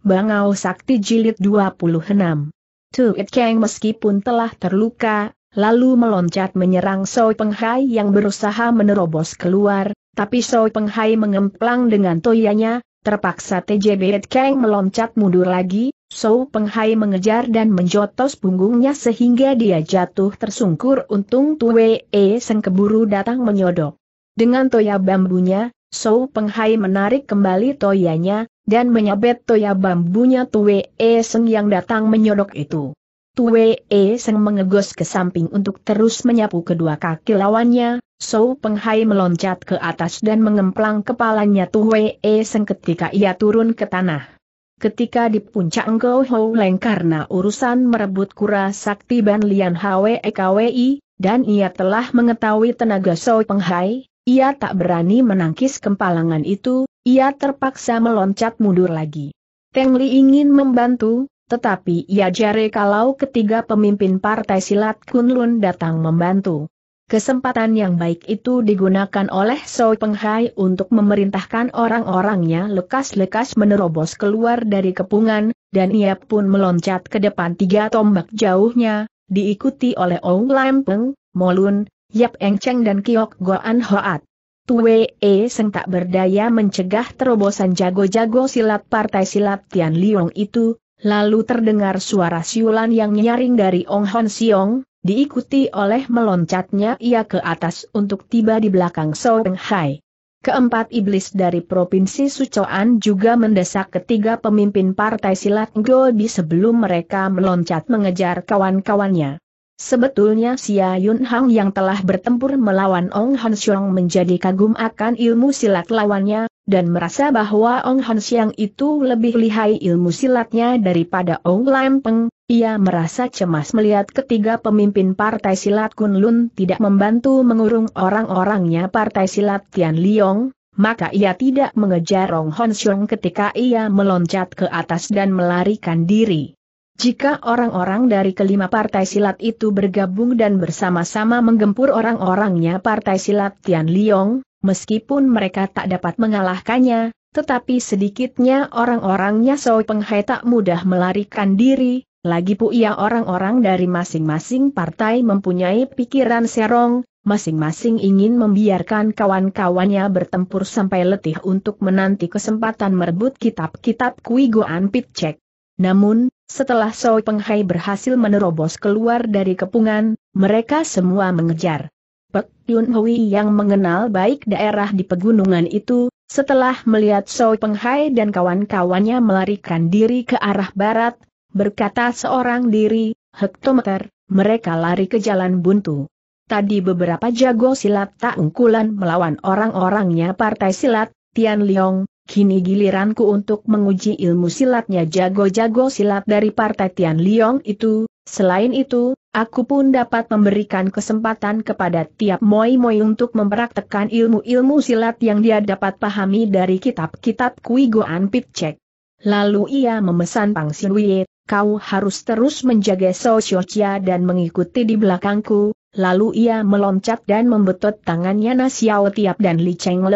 Bangau Sakti Jilid 26. Tuit Kang meskipun telah terluka, lalu meloncat menyerang Soi Penghai yang berusaha menerobos keluar, tapi Soi Penghai mengemplang dengan toyanya, terpaksa TJB Kang meloncat mundur lagi, Soi Penghai mengejar dan menjotos punggungnya sehingga dia jatuh tersungkur untung Tue E Seng keburu datang menyodok. Dengan toya bambunya, Sou Penghai menarik kembali toyanya, dan menyabet toya bambunya Tue E Seng yang datang menyodok itu. Tue E Seng mengegos ke samping untuk terus menyapu kedua kaki lawannya, So Peng Hai meloncat ke atas dan mengemplang kepalanya Tue E Seng ketika ia turun ke tanah. Ketika di puncak Engkau Hou Leng karena urusan merebut kura sakti Ban Lian Hwe e Kwi, dan ia telah mengetahui tenaga So Peng Hai. Ia tak berani menangkis kempalangan itu, ia terpaksa meloncat mundur lagi. Teng Li ingin membantu, tetapi ia jare kalau ketiga pemimpin partai silat Kunlun datang membantu. Kesempatan yang baik itu digunakan oleh Soi Penghai untuk memerintahkan orang-orangnya lekas-lekas menerobos keluar dari kepungan, dan ia pun meloncat ke depan tiga tombak jauhnya, diikuti oleh Ong Lampeng, Molun, Yap Eng Cheng dan Kiok Goan Hoat. Tue E Seng tak berdaya mencegah terobosan jago-jago silat partai silat Tian Liong itu, lalu terdengar suara siulan yang nyaring dari Ong Hon Siong, diikuti oleh meloncatnya ia ke atas untuk tiba di belakang So Hai. Keempat iblis dari Provinsi Sucoan juga mendesak ketiga pemimpin partai silat Ngodi sebelum mereka meloncat mengejar kawan-kawannya. Sebetulnya Xia Yun Hang yang telah bertempur melawan Ong Hansiong menjadi kagum akan ilmu silat lawannya, dan merasa bahwa Ong Hansiong itu lebih lihai ilmu silatnya daripada Ong Lam Peng, ia merasa cemas melihat ketiga pemimpin partai silat Kunlun tidak membantu mengurung orang-orangnya partai silat Tian Liong, maka ia tidak mengejar Ong Hansiong ketika ia meloncat ke atas dan melarikan diri. Jika orang-orang dari kelima partai silat itu bergabung dan bersama-sama menggempur orang-orangnya partai silat Tian Liong, meskipun mereka tak dapat mengalahkannya, tetapi sedikitnya orang-orangnya Soi Penghai tak mudah melarikan diri, lagi ia orang-orang dari masing-masing partai mempunyai pikiran serong, masing-masing ingin membiarkan kawan-kawannya bertempur sampai letih untuk menanti kesempatan merebut kitab-kitab Kui Goan Pitcek. Namun, setelah Soi Penghai berhasil menerobos keluar dari kepungan, mereka semua mengejar. Pek Yun Hui yang mengenal baik daerah di pegunungan itu, setelah melihat Soi Penghai dan kawan-kawannya melarikan diri ke arah barat, berkata seorang diri, hektometer, mereka lari ke jalan buntu. Tadi beberapa jago silat tak ungkulan melawan orang-orangnya partai silat, Tian Liong, Kini giliranku untuk menguji ilmu silatnya jago-jago silat dari partai Tian Liong itu, selain itu, aku pun dapat memberikan kesempatan kepada tiap moi-moi untuk mempraktekkan ilmu-ilmu silat yang dia dapat pahami dari kitab-kitab Kui Goan Lalu ia memesan Pang Sinwie, kau harus terus menjaga Sosiocia dan mengikuti di belakangku, lalu ia meloncat dan membetot tangannya Nasiao Tiap dan Li Cheng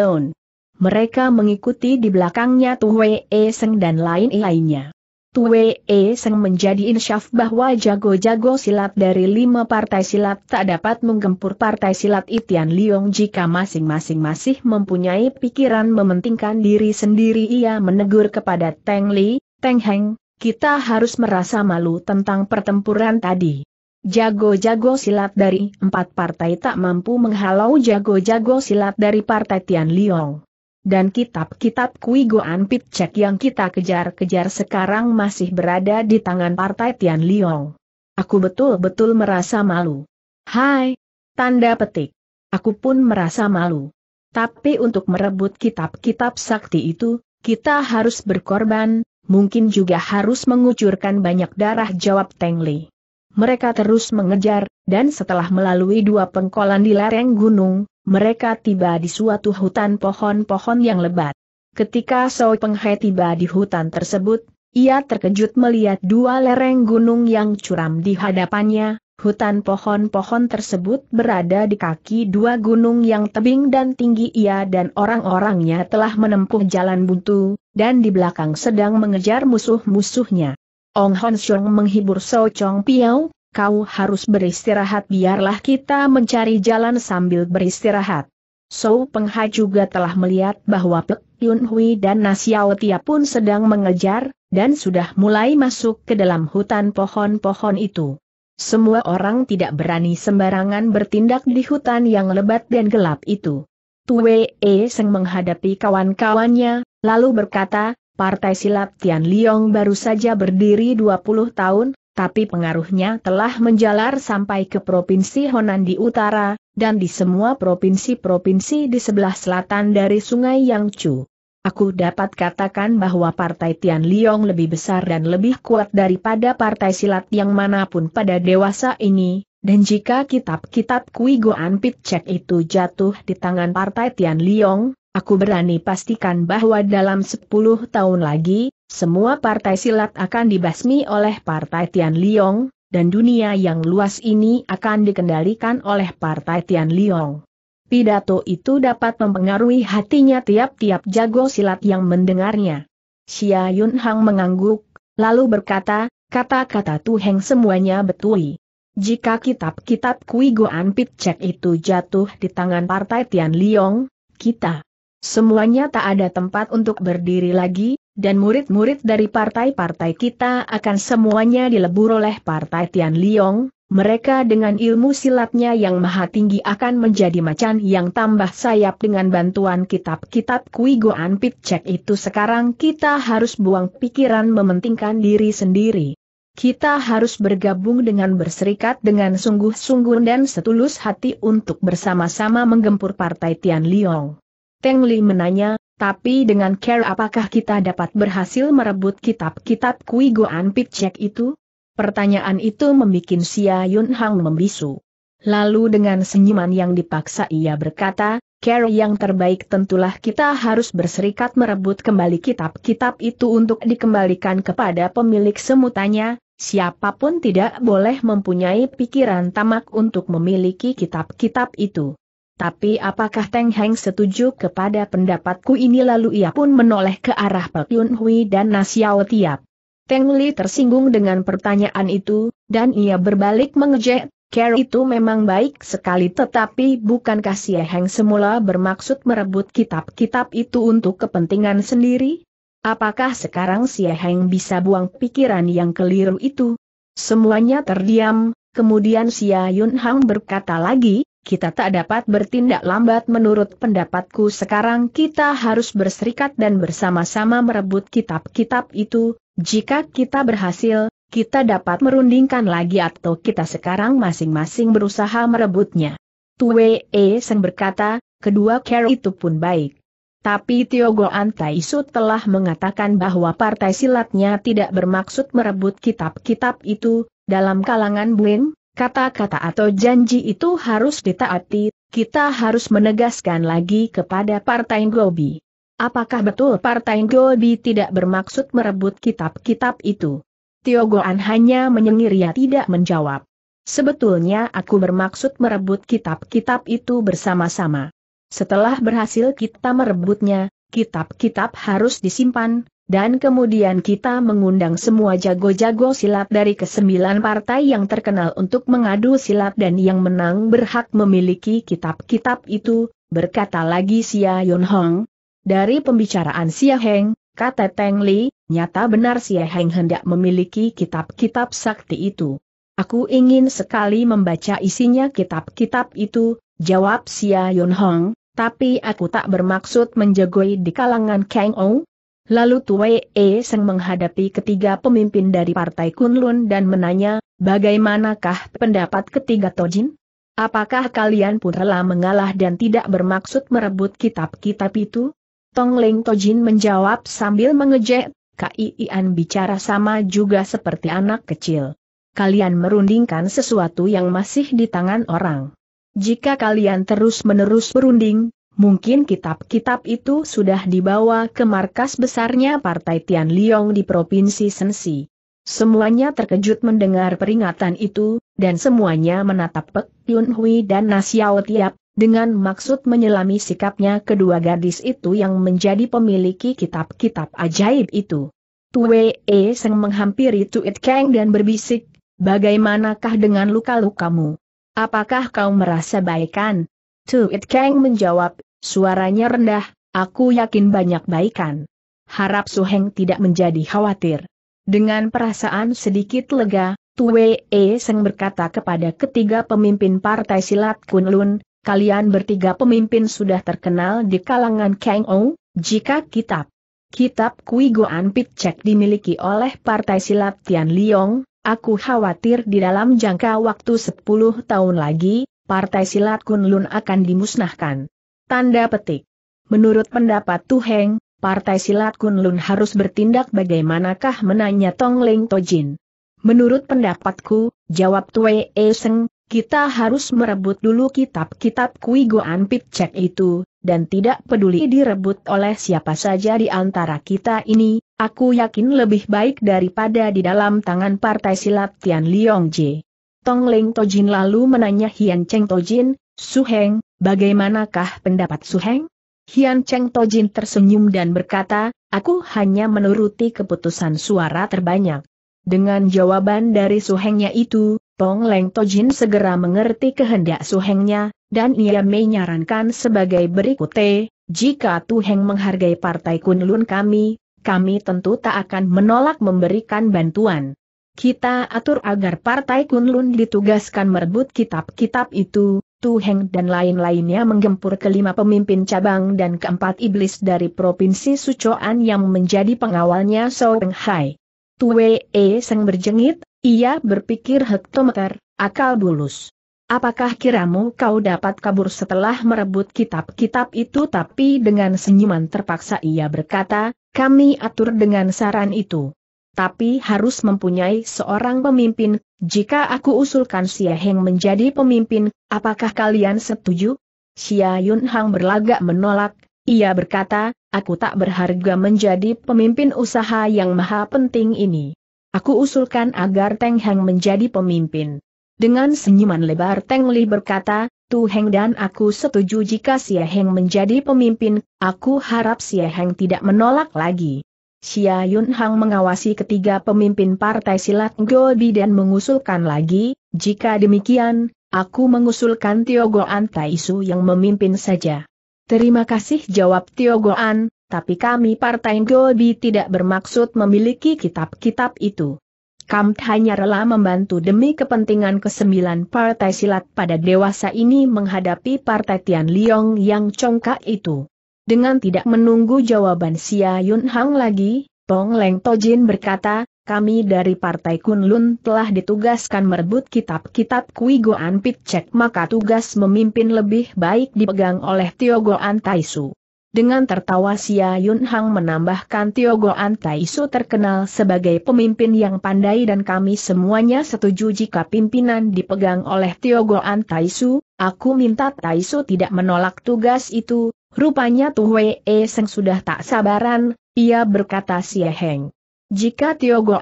mereka mengikuti di belakangnya Tuwe E Seng dan lain-lainnya. Tue E Seng menjadi insyaf bahwa jago-jago silat dari lima partai silat tak dapat menggempur partai silat Itian Liong jika masing-masing masih mempunyai pikiran mementingkan diri sendiri ia menegur kepada Teng Li, Teng Heng, kita harus merasa malu tentang pertempuran tadi. Jago-jago silat dari empat partai tak mampu menghalau jago-jago silat dari partai Tian Liong dan kitab-kitab Kui Goan Pitcek yang kita kejar-kejar sekarang masih berada di tangan partai Tian Liong. Aku betul-betul merasa malu. Hai! Tanda petik. Aku pun merasa malu. Tapi untuk merebut kitab-kitab sakti itu, kita harus berkorban, mungkin juga harus mengucurkan banyak darah jawab Teng Li. Mereka terus mengejar, dan setelah melalui dua pengkolan di lereng gunung, mereka tiba di suatu hutan pohon-pohon yang lebat. Ketika Peng Penghe tiba di hutan tersebut, ia terkejut melihat dua lereng gunung yang curam di hadapannya, hutan pohon-pohon tersebut berada di kaki dua gunung yang tebing dan tinggi ia dan orang-orangnya telah menempuh jalan buntu, dan di belakang sedang mengejar musuh-musuhnya. Ong Hon Xiong menghibur So Chong Piao, kau harus beristirahat biarlah kita mencari jalan sambil beristirahat. So Peng ha juga telah melihat bahwa Pek Yun Hui dan Nasiao Tia pun sedang mengejar, dan sudah mulai masuk ke dalam hutan pohon-pohon itu. Semua orang tidak berani sembarangan bertindak di hutan yang lebat dan gelap itu. Tue E Seng menghadapi kawan-kawannya, lalu berkata, Partai Silap Tian Liong baru saja berdiri 20 tahun, tapi pengaruhnya telah menjalar sampai ke Provinsi Honan di utara, dan di semua provinsi-provinsi di sebelah selatan dari Sungai Yangchu. Aku dapat katakan bahwa Partai Tian Liong lebih besar dan lebih kuat daripada partai silat yang manapun pada dewasa ini, dan jika kitab-kitab Kui Goan itu jatuh di tangan Partai Tian Liong, aku berani pastikan bahwa dalam 10 tahun lagi, semua partai silat akan dibasmi oleh partai Tian Liong, dan dunia yang luas ini akan dikendalikan oleh partai Tian Liong. Pidato itu dapat mempengaruhi hatinya tiap-tiap jago silat yang mendengarnya. Xia Yun Hang mengangguk, lalu berkata, kata-kata Tuheng semuanya betul. Jika kitab-kitab Kui Goan Cek itu jatuh di tangan partai Tian Liong, kita Semuanya tak ada tempat untuk berdiri lagi, dan murid-murid dari partai-partai kita akan semuanya dilebur oleh partai Tian Liong, mereka dengan ilmu silatnya yang maha tinggi akan menjadi macan yang tambah sayap dengan bantuan kitab-kitab Kui Goan pit Cek itu sekarang kita harus buang pikiran mementingkan diri sendiri. Kita harus bergabung dengan berserikat dengan sungguh-sungguh dan setulus hati untuk bersama-sama menggempur partai Tian Liong. Teng Li menanya, tapi dengan care apakah kita dapat berhasil merebut kitab-kitab Kui Goan Picek itu? Pertanyaan itu membuat Sia Yun Hang membisu. Lalu dengan senyuman yang dipaksa ia berkata, care yang terbaik tentulah kita harus berserikat merebut kembali kitab-kitab itu untuk dikembalikan kepada pemilik semutannya, siapapun tidak boleh mempunyai pikiran tamak untuk memiliki kitab-kitab itu. Tapi apakah Teng Heng setuju kepada pendapatku ini lalu ia pun menoleh ke arah Pak Yun Hui dan Nasiao Tiap. Teng Li tersinggung dengan pertanyaan itu, dan ia berbalik mengejek, Care itu memang baik sekali tetapi bukankah si Heng semula bermaksud merebut kitab-kitab itu untuk kepentingan sendiri? Apakah sekarang si Heng bisa buang pikiran yang keliru itu? Semuanya terdiam, kemudian Sia Yun Hang berkata lagi, kita tak dapat bertindak lambat menurut pendapatku sekarang kita harus berserikat dan bersama-sama merebut kitab-kitab itu, jika kita berhasil, kita dapat merundingkan lagi atau kita sekarang masing-masing berusaha merebutnya. Tue E Seng berkata, kedua care itu pun baik. Tapi Tiogo Antaisu telah mengatakan bahwa partai silatnya tidak bermaksud merebut kitab-kitab itu, dalam kalangan Buin, Kata-kata atau janji itu harus ditaati, kita harus menegaskan lagi kepada Partai Gobi. Apakah betul Partai Gobi tidak bermaksud merebut kitab-kitab itu? Tio Goan hanya menyengir ya tidak menjawab. Sebetulnya aku bermaksud merebut kitab-kitab itu bersama-sama. Setelah berhasil kita merebutnya, kitab-kitab harus disimpan, dan kemudian kita mengundang semua jago-jago silat dari kesembilan partai yang terkenal untuk mengadu silat dan yang menang berhak memiliki kitab-kitab itu, berkata lagi Xia Yun Hong. Dari pembicaraan Xia Heng, kata Teng Li, nyata benar Xia Heng hendak memiliki kitab-kitab sakti itu. Aku ingin sekali membaca isinya kitab-kitab itu, jawab Xia Yun Hong, tapi aku tak bermaksud menjagoi di kalangan Kang Ou, Lalu Tue E Seng menghadapi ketiga pemimpin dari Partai Kunlun dan menanya, bagaimanakah pendapat ketiga Tojin? Apakah kalian pun rela mengalah dan tidak bermaksud merebut kitab-kitab itu? Tong Leng Tojin menjawab sambil mengejek, Kai Ian bicara sama juga seperti anak kecil. Kalian merundingkan sesuatu yang masih di tangan orang. Jika kalian terus-menerus berunding, Mungkin kitab-kitab itu sudah dibawa ke markas besarnya Partai Tian Liong di Provinsi Sensi. Semuanya terkejut mendengar peringatan itu, dan semuanya menatap Pek Yun Hui dan Nasiao Tiap, dengan maksud menyelami sikapnya kedua gadis itu yang menjadi pemiliki kitab-kitab ajaib itu. Tue E Seng menghampiri Tuit Kang dan berbisik, bagaimanakah dengan luka-lukamu? Apakah kau merasa baikan? Tuit Kang menjawab, suaranya rendah, aku yakin banyak baikan. Harap Suheng tidak menjadi khawatir. Dengan perasaan sedikit lega, Tue E Seng berkata kepada ketiga pemimpin partai silat Kunlun, kalian bertiga pemimpin sudah terkenal di kalangan Kang Ou, jika kitab Kitab Kui Goan pit Cek dimiliki oleh partai silat Tian Liong, aku khawatir di dalam jangka waktu 10 tahun lagi, partai silat Kunlun akan dimusnahkan. Tanda petik. Menurut pendapat Tuheng, partai silat Kunlun harus bertindak bagaimanakah menanya Tong Leng Tojin. Menurut pendapatku, jawab Tue E Seng, kita harus merebut dulu kitab-kitab Kui Goan Pitcek itu, dan tidak peduli direbut oleh siapa saja di antara kita ini, aku yakin lebih baik daripada di dalam tangan partai silat Tian Liong Jie. Tong Leng Tojin lalu menanya Hian Cheng Tojin, Suheng, bagaimanakah pendapat Suheng? Hian Cheng Tojin tersenyum dan berkata, aku hanya menuruti keputusan suara terbanyak. Dengan jawaban dari Suhengnya itu, Tong Leng Tojin segera mengerti kehendak Suhengnya, dan ia menyarankan sebagai berikut T, eh, jika Tuheng menghargai partai Kunlun kami, kami tentu tak akan menolak memberikan bantuan. Kita atur agar Partai Kunlun ditugaskan merebut kitab-kitab itu, Tuheng dan lain-lainnya menggempur kelima pemimpin cabang dan keempat iblis dari Provinsi Sucoan yang menjadi pengawalnya Soeng Hai. Tue E Seng berjengit, ia berpikir hektometer, akal bulus. Apakah kiramu kau dapat kabur setelah merebut kitab-kitab itu tapi dengan senyuman terpaksa ia berkata, kami atur dengan saran itu tapi harus mempunyai seorang pemimpin. Jika aku usulkan Xia Heng menjadi pemimpin, apakah kalian setuju? Xia Yun Hang berlagak menolak. Ia berkata, aku tak berharga menjadi pemimpin usaha yang maha penting ini. Aku usulkan agar Teng Heng menjadi pemimpin. Dengan senyuman lebar Teng Li berkata, Tu Heng dan aku setuju jika Xia Heng menjadi pemimpin, aku harap Xia Heng tidak menolak lagi. Xia Yun Hang mengawasi ketiga pemimpin partai silat Gobi dan mengusulkan lagi, jika demikian, aku mengusulkan Tio Goan Taisu yang memimpin saja. Terima kasih jawab Tio Goan, tapi kami partai Gobi tidak bermaksud memiliki kitab-kitab itu. Kamt hanya rela membantu demi kepentingan kesembilan partai silat pada dewasa ini menghadapi partai Tian Liong yang congkak itu. Dengan tidak menunggu jawaban Sia Yun Hang lagi, Tong Leng Tojin berkata, kami dari Partai Kunlun telah ditugaskan merebut kitab-kitab Kui Goan Picek maka tugas memimpin lebih baik dipegang oleh Tio Goan Taisu. Dengan tertawa Sia Yun Hang menambahkan Tio Goan Taisu terkenal sebagai pemimpin yang pandai dan kami semuanya setuju jika pimpinan dipegang oleh Tio Goan Taisu, aku minta Taisu tidak menolak tugas itu, Rupanya Tuwe E Seng sudah tak sabaran, ia berkata Xie Heng. Jika Tiogo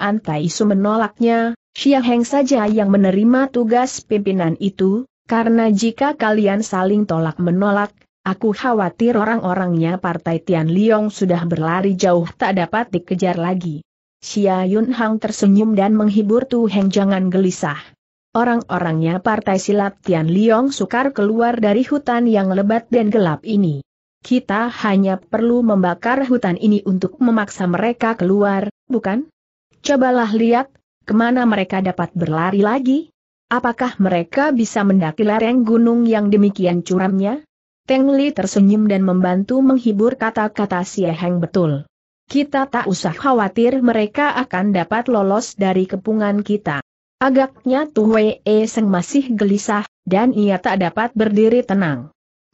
Su menolaknya, Xie Heng saja yang menerima tugas pimpinan itu, karena jika kalian saling tolak menolak, aku khawatir orang-orangnya Partai Tian Liong sudah berlari jauh tak dapat dikejar lagi. Xia Yun Hang tersenyum dan menghibur Tu Heng jangan gelisah. Orang-orangnya Partai Silat Tian Liong sukar keluar dari hutan yang lebat dan gelap ini. Kita hanya perlu membakar hutan ini untuk memaksa mereka keluar, bukan? Cobalah lihat, kemana mereka dapat berlari lagi? Apakah mereka bisa mendaki lereng gunung yang demikian curamnya? Teng Li tersenyum dan membantu menghibur kata-kata Si Heng betul. Kita tak usah khawatir mereka akan dapat lolos dari kepungan kita. Agaknya Tu E Seng masih gelisah, dan ia tak dapat berdiri tenang.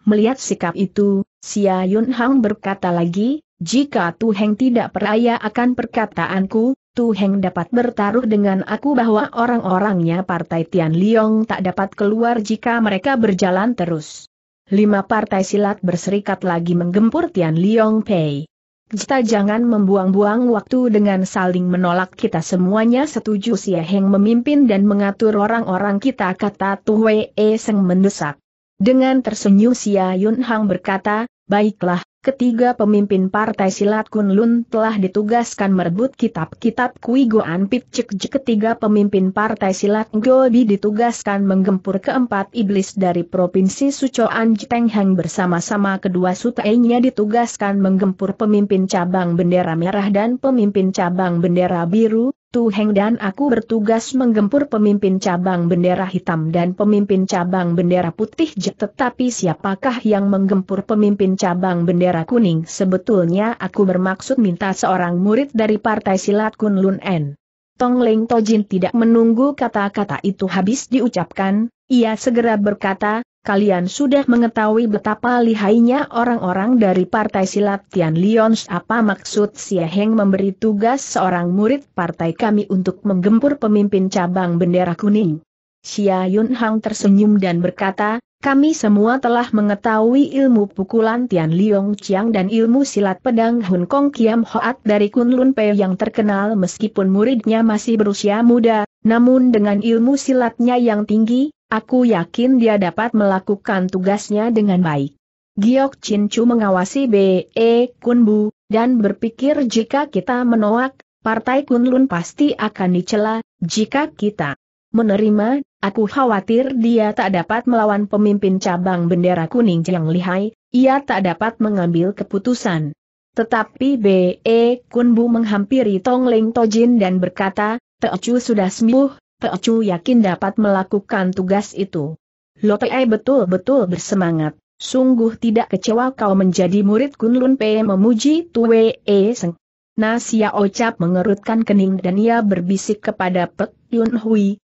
Melihat sikap itu, Xia Yun Hang berkata lagi, jika Tu Heng tidak percaya akan perkataanku, Tu Heng dapat bertaruh dengan aku bahwa orang-orangnya Partai Tian Liong tak dapat keluar jika mereka berjalan terus. Lima partai silat berserikat lagi menggempur Tian Liong Pei. Kita jangan membuang-buang waktu dengan saling menolak kita semuanya setuju Xia Heng memimpin dan mengatur orang-orang kita kata Tu Wei Seng mendesak. Dengan tersenyum Xia Yun Hang berkata, baiklah, ketiga pemimpin partai silat Kunlun telah ditugaskan merebut kitab-kitab Kui Goan Picek ketiga pemimpin partai silat Gobi ditugaskan menggempur keempat iblis dari provinsi Sucoan Jitenghang bersama-sama kedua sutainya ditugaskan menggempur pemimpin cabang bendera merah dan pemimpin cabang bendera biru, Tu Heng dan aku bertugas menggempur pemimpin cabang bendera hitam dan pemimpin cabang bendera putih tetapi siapakah yang menggempur pemimpin cabang bendera kuning sebetulnya aku bermaksud minta seorang murid dari partai silat Kunlun N. Tong Leng Tojin tidak menunggu kata-kata itu habis diucapkan, ia segera berkata, kalian sudah mengetahui betapa lihainya orang-orang dari Partai Silat Tian Lions apa maksud Xie Heng memberi tugas seorang murid partai kami untuk menggempur pemimpin cabang bendera kuning. Xia Yun Hang tersenyum dan berkata, kami semua telah mengetahui ilmu pukulan Tian Liong Chiang dan ilmu silat pedang Hun Kong Kiam Hoat dari Kunlun Pei yang terkenal meskipun muridnya masih berusia muda, namun dengan ilmu silatnya yang tinggi, aku yakin dia dapat melakukan tugasnya dengan baik. Giok Chin Chu mengawasi B.E. Kun Bu, dan berpikir jika kita menolak, Partai Kunlun pasti akan dicela, jika kita menerima, Aku khawatir dia tak dapat melawan pemimpin cabang bendera kuning yang lihai, ia tak dapat mengambil keputusan. Tetapi B.E. E Kunbu menghampiri Tong Leng Tojin dan berkata, Teocu sudah sembuh, Teocu yakin dapat melakukan tugas itu. Lopei betul-betul bersemangat. Sungguh tidak kecewa kau menjadi murid Kunlun P.E. memuji Tue E Seng. Nasia Ocap mengerutkan kening dan ia berbisik kepada Pek Yun Hui,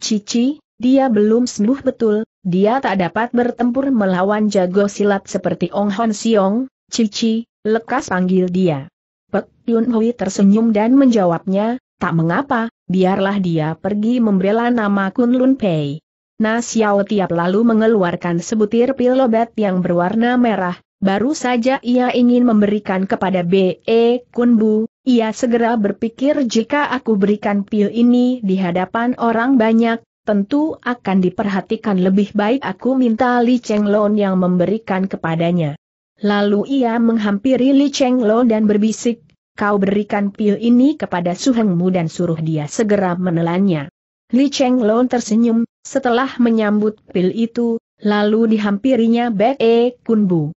Cici, dia belum sembuh betul, dia tak dapat bertempur melawan jago silat seperti Ong Hon Siong, Cici, lekas panggil dia. Pek Yun Hui tersenyum dan menjawabnya, tak mengapa, biarlah dia pergi membela nama Kun Lun Pei. Na Xiao tiap lalu mengeluarkan sebutir pil obat yang berwarna merah, Baru saja ia ingin memberikan kepada B.E. Kunbu, ia segera berpikir jika aku berikan pil ini di hadapan orang banyak, tentu akan diperhatikan lebih baik aku minta Li Cheng Long yang memberikan kepadanya. Lalu ia menghampiri Li Cheng Long dan berbisik, kau berikan pil ini kepada Su Suhengmu dan suruh dia segera menelannya. Li Cheng Long tersenyum, setelah menyambut pil itu, lalu dihampirinya Be Kunbu.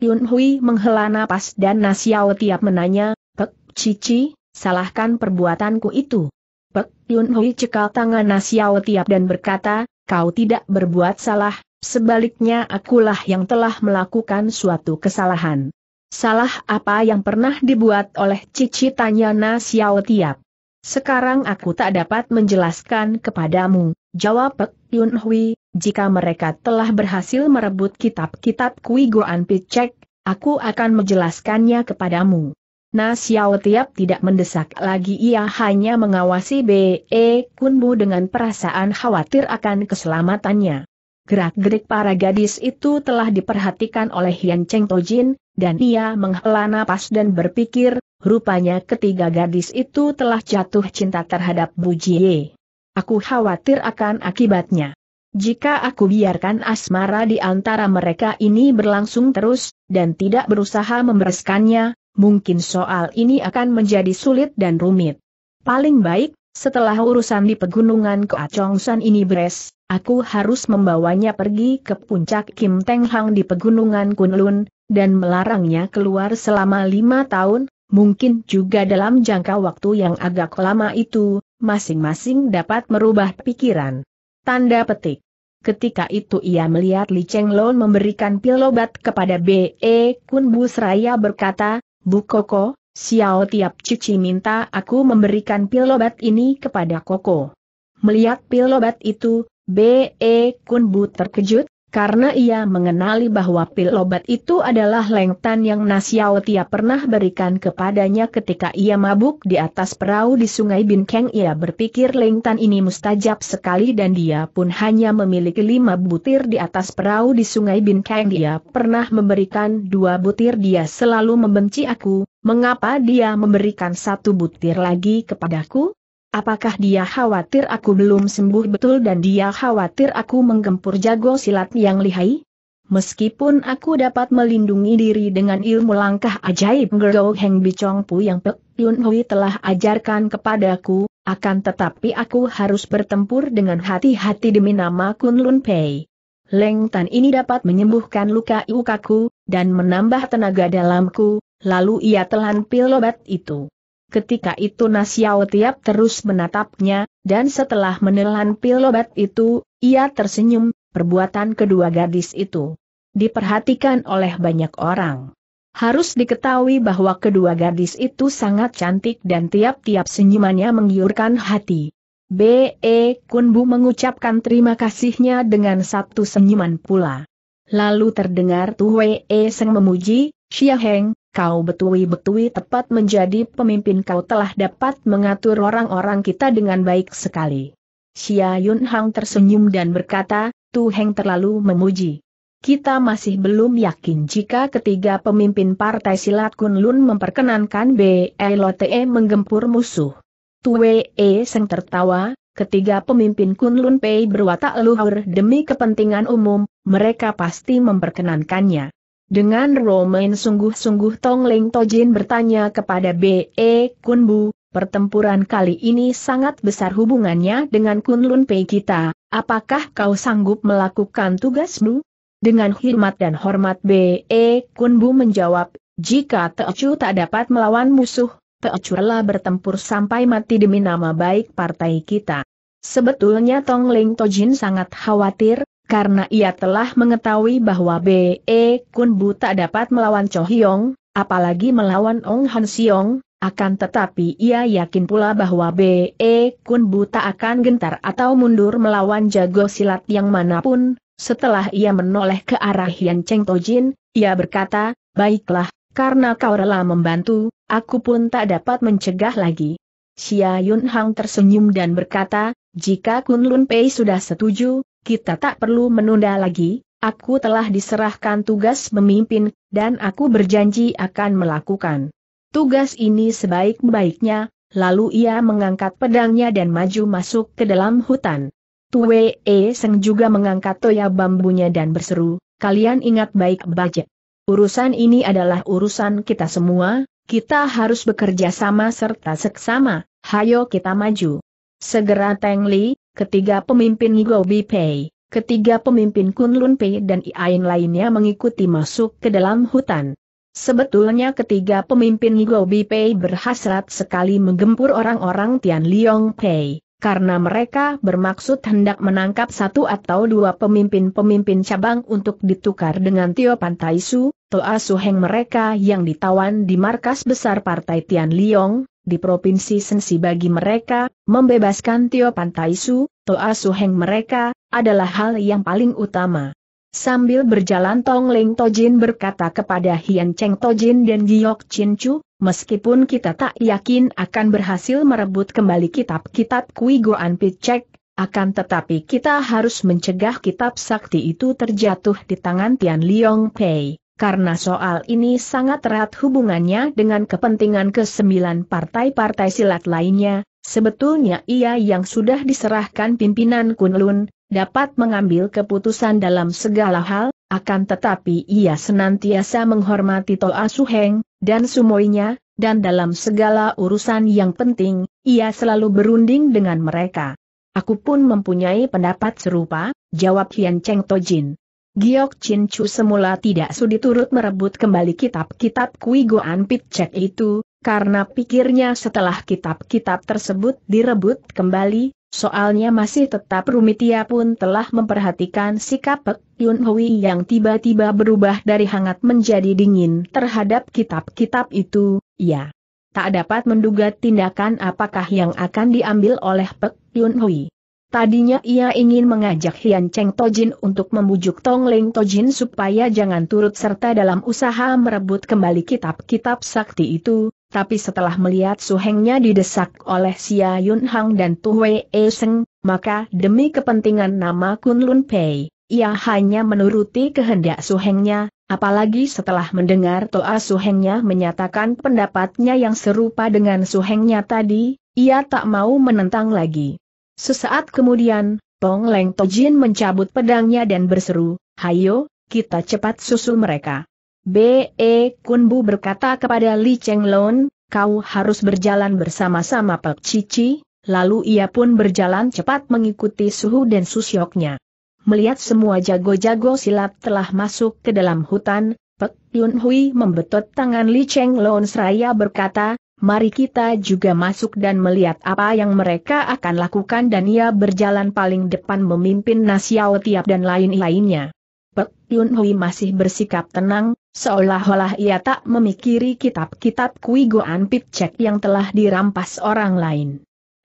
Yun Hui menghela napas dan Nasiao tiap menanya, Pek, Cici, salahkan perbuatanku itu. Pek Yun Hui cekal tangan Nasiao tiap dan berkata, kau tidak berbuat salah, sebaliknya akulah yang telah melakukan suatu kesalahan. Salah apa yang pernah dibuat oleh Cici tanya Nasiao tiap. Sekarang aku tak dapat menjelaskan kepadamu, jawab Pek Yun Hui, jika mereka telah berhasil merebut kitab-kitab Kui Goan Picek, aku akan menjelaskannya kepadamu. Nah Xiao Tiap tidak mendesak lagi ia hanya mengawasi B.E. Kunbu dengan perasaan khawatir akan keselamatannya. Gerak-gerik para gadis itu telah diperhatikan oleh Yan Cheng Tojin, dan ia menghela napas dan berpikir, rupanya ketiga gadis itu telah jatuh cinta terhadap Bu Jie. Aku khawatir akan akibatnya. Jika aku biarkan asmara di antara mereka ini berlangsung terus, dan tidak berusaha membereskannya, mungkin soal ini akan menjadi sulit dan rumit. Paling baik, setelah urusan di pegunungan Keacongsan ini beres, aku harus membawanya pergi ke puncak Kim Teng Hang di pegunungan Kunlun, dan melarangnya keluar selama lima tahun, mungkin juga dalam jangka waktu yang agak lama itu, masing-masing dapat merubah pikiran. Tanda petik. Ketika itu ia melihat Li Cheng Lon memberikan pilobat kepada B.E. Kun Bu Seraya berkata, Bu Koko, Xiao Tiap Cici minta aku memberikan pilobat ini kepada Koko. Melihat pilobat itu, B.E. Kun Bu terkejut, karena ia mengenali bahwa pil obat itu adalah lengtan yang Nasiao Tia pernah berikan kepadanya ketika ia mabuk di atas perahu di sungai Binkeng. Ia berpikir lengtan ini mustajab sekali dan dia pun hanya memiliki lima butir di atas perahu di sungai Binkeng. Dia pernah memberikan dua butir dia selalu membenci aku, mengapa dia memberikan satu butir lagi kepadaku? Apakah dia khawatir aku belum sembuh betul dan dia khawatir aku menggempur jago silat yang lihai? Meskipun aku dapat melindungi diri dengan ilmu langkah ajaib Ngerdo Heng Bicong Pu yang Pek Yun Hui telah ajarkan kepadaku, akan tetapi aku harus bertempur dengan hati-hati demi nama Kun Lun Pei. Leng Tan ini dapat menyembuhkan luka iukaku, dan menambah tenaga dalamku, lalu ia telan pil obat itu. Ketika itu Nasiao Tiap terus menatapnya, dan setelah menelan pil obat itu, ia tersenyum, perbuatan kedua gadis itu diperhatikan oleh banyak orang. Harus diketahui bahwa kedua gadis itu sangat cantik dan tiap-tiap senyumannya menggiurkan hati. B.E. Kunbu mengucapkan terima kasihnya dengan satu senyuman pula. Lalu terdengar Tuwee Seng memuji, Xia Heng, kau betui-betui tepat menjadi pemimpin kau telah dapat mengatur orang-orang kita dengan baik sekali. Xia Yun Hang tersenyum dan berkata, Tu Heng terlalu memuji. Kita masih belum yakin jika ketiga pemimpin partai silat Kunlun memperkenankan BLOTE menggempur musuh. Tu E Seng tertawa, ketiga pemimpin Kunlun Pei berwatak luhur demi kepentingan umum, mereka pasti memperkenankannya. Dengan Romain sungguh-sungguh Tong Leng Tojin bertanya kepada B.E. Kunbu, pertempuran kali ini sangat besar hubungannya dengan Kunlun Pei kita, apakah kau sanggup melakukan tugasmu? Dengan hormat dan hormat B.E. Kunbu menjawab, jika Teocu tak dapat melawan musuh, Teocu rela bertempur sampai mati demi nama baik partai kita. Sebetulnya Tong Leng Tojin sangat khawatir, karena ia telah mengetahui bahwa B.E. Kun Bu tak dapat melawan Cho Hyong, apalagi melawan Ong Han Siong, akan tetapi ia yakin pula bahwa B.E. Kun Bu tak akan gentar atau mundur melawan jago silat yang manapun, setelah ia menoleh ke arah Hian Cheng Tojin, ia berkata, baiklah, karena kau rela membantu, aku pun tak dapat mencegah lagi. Xia Yunhang tersenyum dan berkata, jika Kun Lun Pei sudah setuju, kita tak perlu menunda lagi, aku telah diserahkan tugas memimpin, dan aku berjanji akan melakukan tugas ini sebaik-baiknya, lalu ia mengangkat pedangnya dan maju masuk ke dalam hutan. Tue E Seng juga mengangkat toya bambunya dan berseru, kalian ingat baik baik Urusan ini adalah urusan kita semua, kita harus bekerja sama serta seksama, hayo kita maju. Segera Teng Li, ketiga pemimpin Gobi Pei, ketiga pemimpin Kunlun Pei dan Iain lainnya mengikuti masuk ke dalam hutan. Sebetulnya ketiga pemimpin Gobi Pei berhasrat sekali menggempur orang-orang Tian Liong Pei, karena mereka bermaksud hendak menangkap satu atau dua pemimpin-pemimpin cabang untuk ditukar dengan Tio Pantaisu, Toa Suheng mereka yang ditawan di markas besar partai Tian Liong, di Provinsi Sensi bagi mereka, membebaskan Tio Pantaisu, Toa Suheng mereka, adalah hal yang paling utama. Sambil berjalan Tong Ling Tojin berkata kepada Hian Cheng Tojin dan Giok Chin Chu, meskipun kita tak yakin akan berhasil merebut kembali kitab-kitab Kui Goan Picek, akan tetapi kita harus mencegah kitab sakti itu terjatuh di tangan Tian Liong Pei karena soal ini sangat erat hubungannya dengan kepentingan kesembilan partai-partai silat lainnya, sebetulnya ia yang sudah diserahkan pimpinan Kunlun, dapat mengambil keputusan dalam segala hal, akan tetapi ia senantiasa menghormati Toa Suheng, dan sumoinya, dan dalam segala urusan yang penting, ia selalu berunding dengan mereka. Aku pun mempunyai pendapat serupa, jawab Hian Cheng Tojin. Giok Chin Chu semula tidak sudi turut merebut kembali kitab-kitab Kui Goan Chek itu, karena pikirnya setelah kitab-kitab tersebut direbut kembali, soalnya masih tetap rumit pun telah memperhatikan sikap Pek Yun Hui yang tiba-tiba berubah dari hangat menjadi dingin terhadap kitab-kitab itu, ya. Tak dapat menduga tindakan apakah yang akan diambil oleh Pek Yun Hui. Tadinya ia ingin mengajak Hian Cheng Tojin untuk membujuk Tong Leng Tojin supaya jangan turut serta dalam usaha merebut kembali kitab-kitab sakti itu, tapi setelah melihat Su Hengnya didesak oleh Xia Yun Hang dan Tu Wei e Seng, maka demi kepentingan nama Kun Lun Pei, ia hanya menuruti kehendak Su Hengnya. apalagi setelah mendengar Toa Hengnya menyatakan pendapatnya yang serupa dengan Su Hengnya tadi, ia tak mau menentang lagi. Sesaat kemudian, Tong Leng Tojin mencabut pedangnya dan berseru, Hayo, kita cepat susul mereka. B.E. Kun Bu berkata kepada Li Cheng Lon, kau harus berjalan bersama-sama Pak Cici, lalu ia pun berjalan cepat mengikuti Suhu dan Susyoknya. Melihat semua jago-jago silat telah masuk ke dalam hutan, Pek Yun Hui membetot tangan Li Cheng Lon seraya berkata, mari kita juga masuk dan melihat apa yang mereka akan lakukan dan ia berjalan paling depan memimpin Nasiao Tiap dan lain-lainnya. Pek Yun Hui masih bersikap tenang, seolah-olah ia tak memikiri kitab-kitab Kui Goan Picek yang telah dirampas orang lain.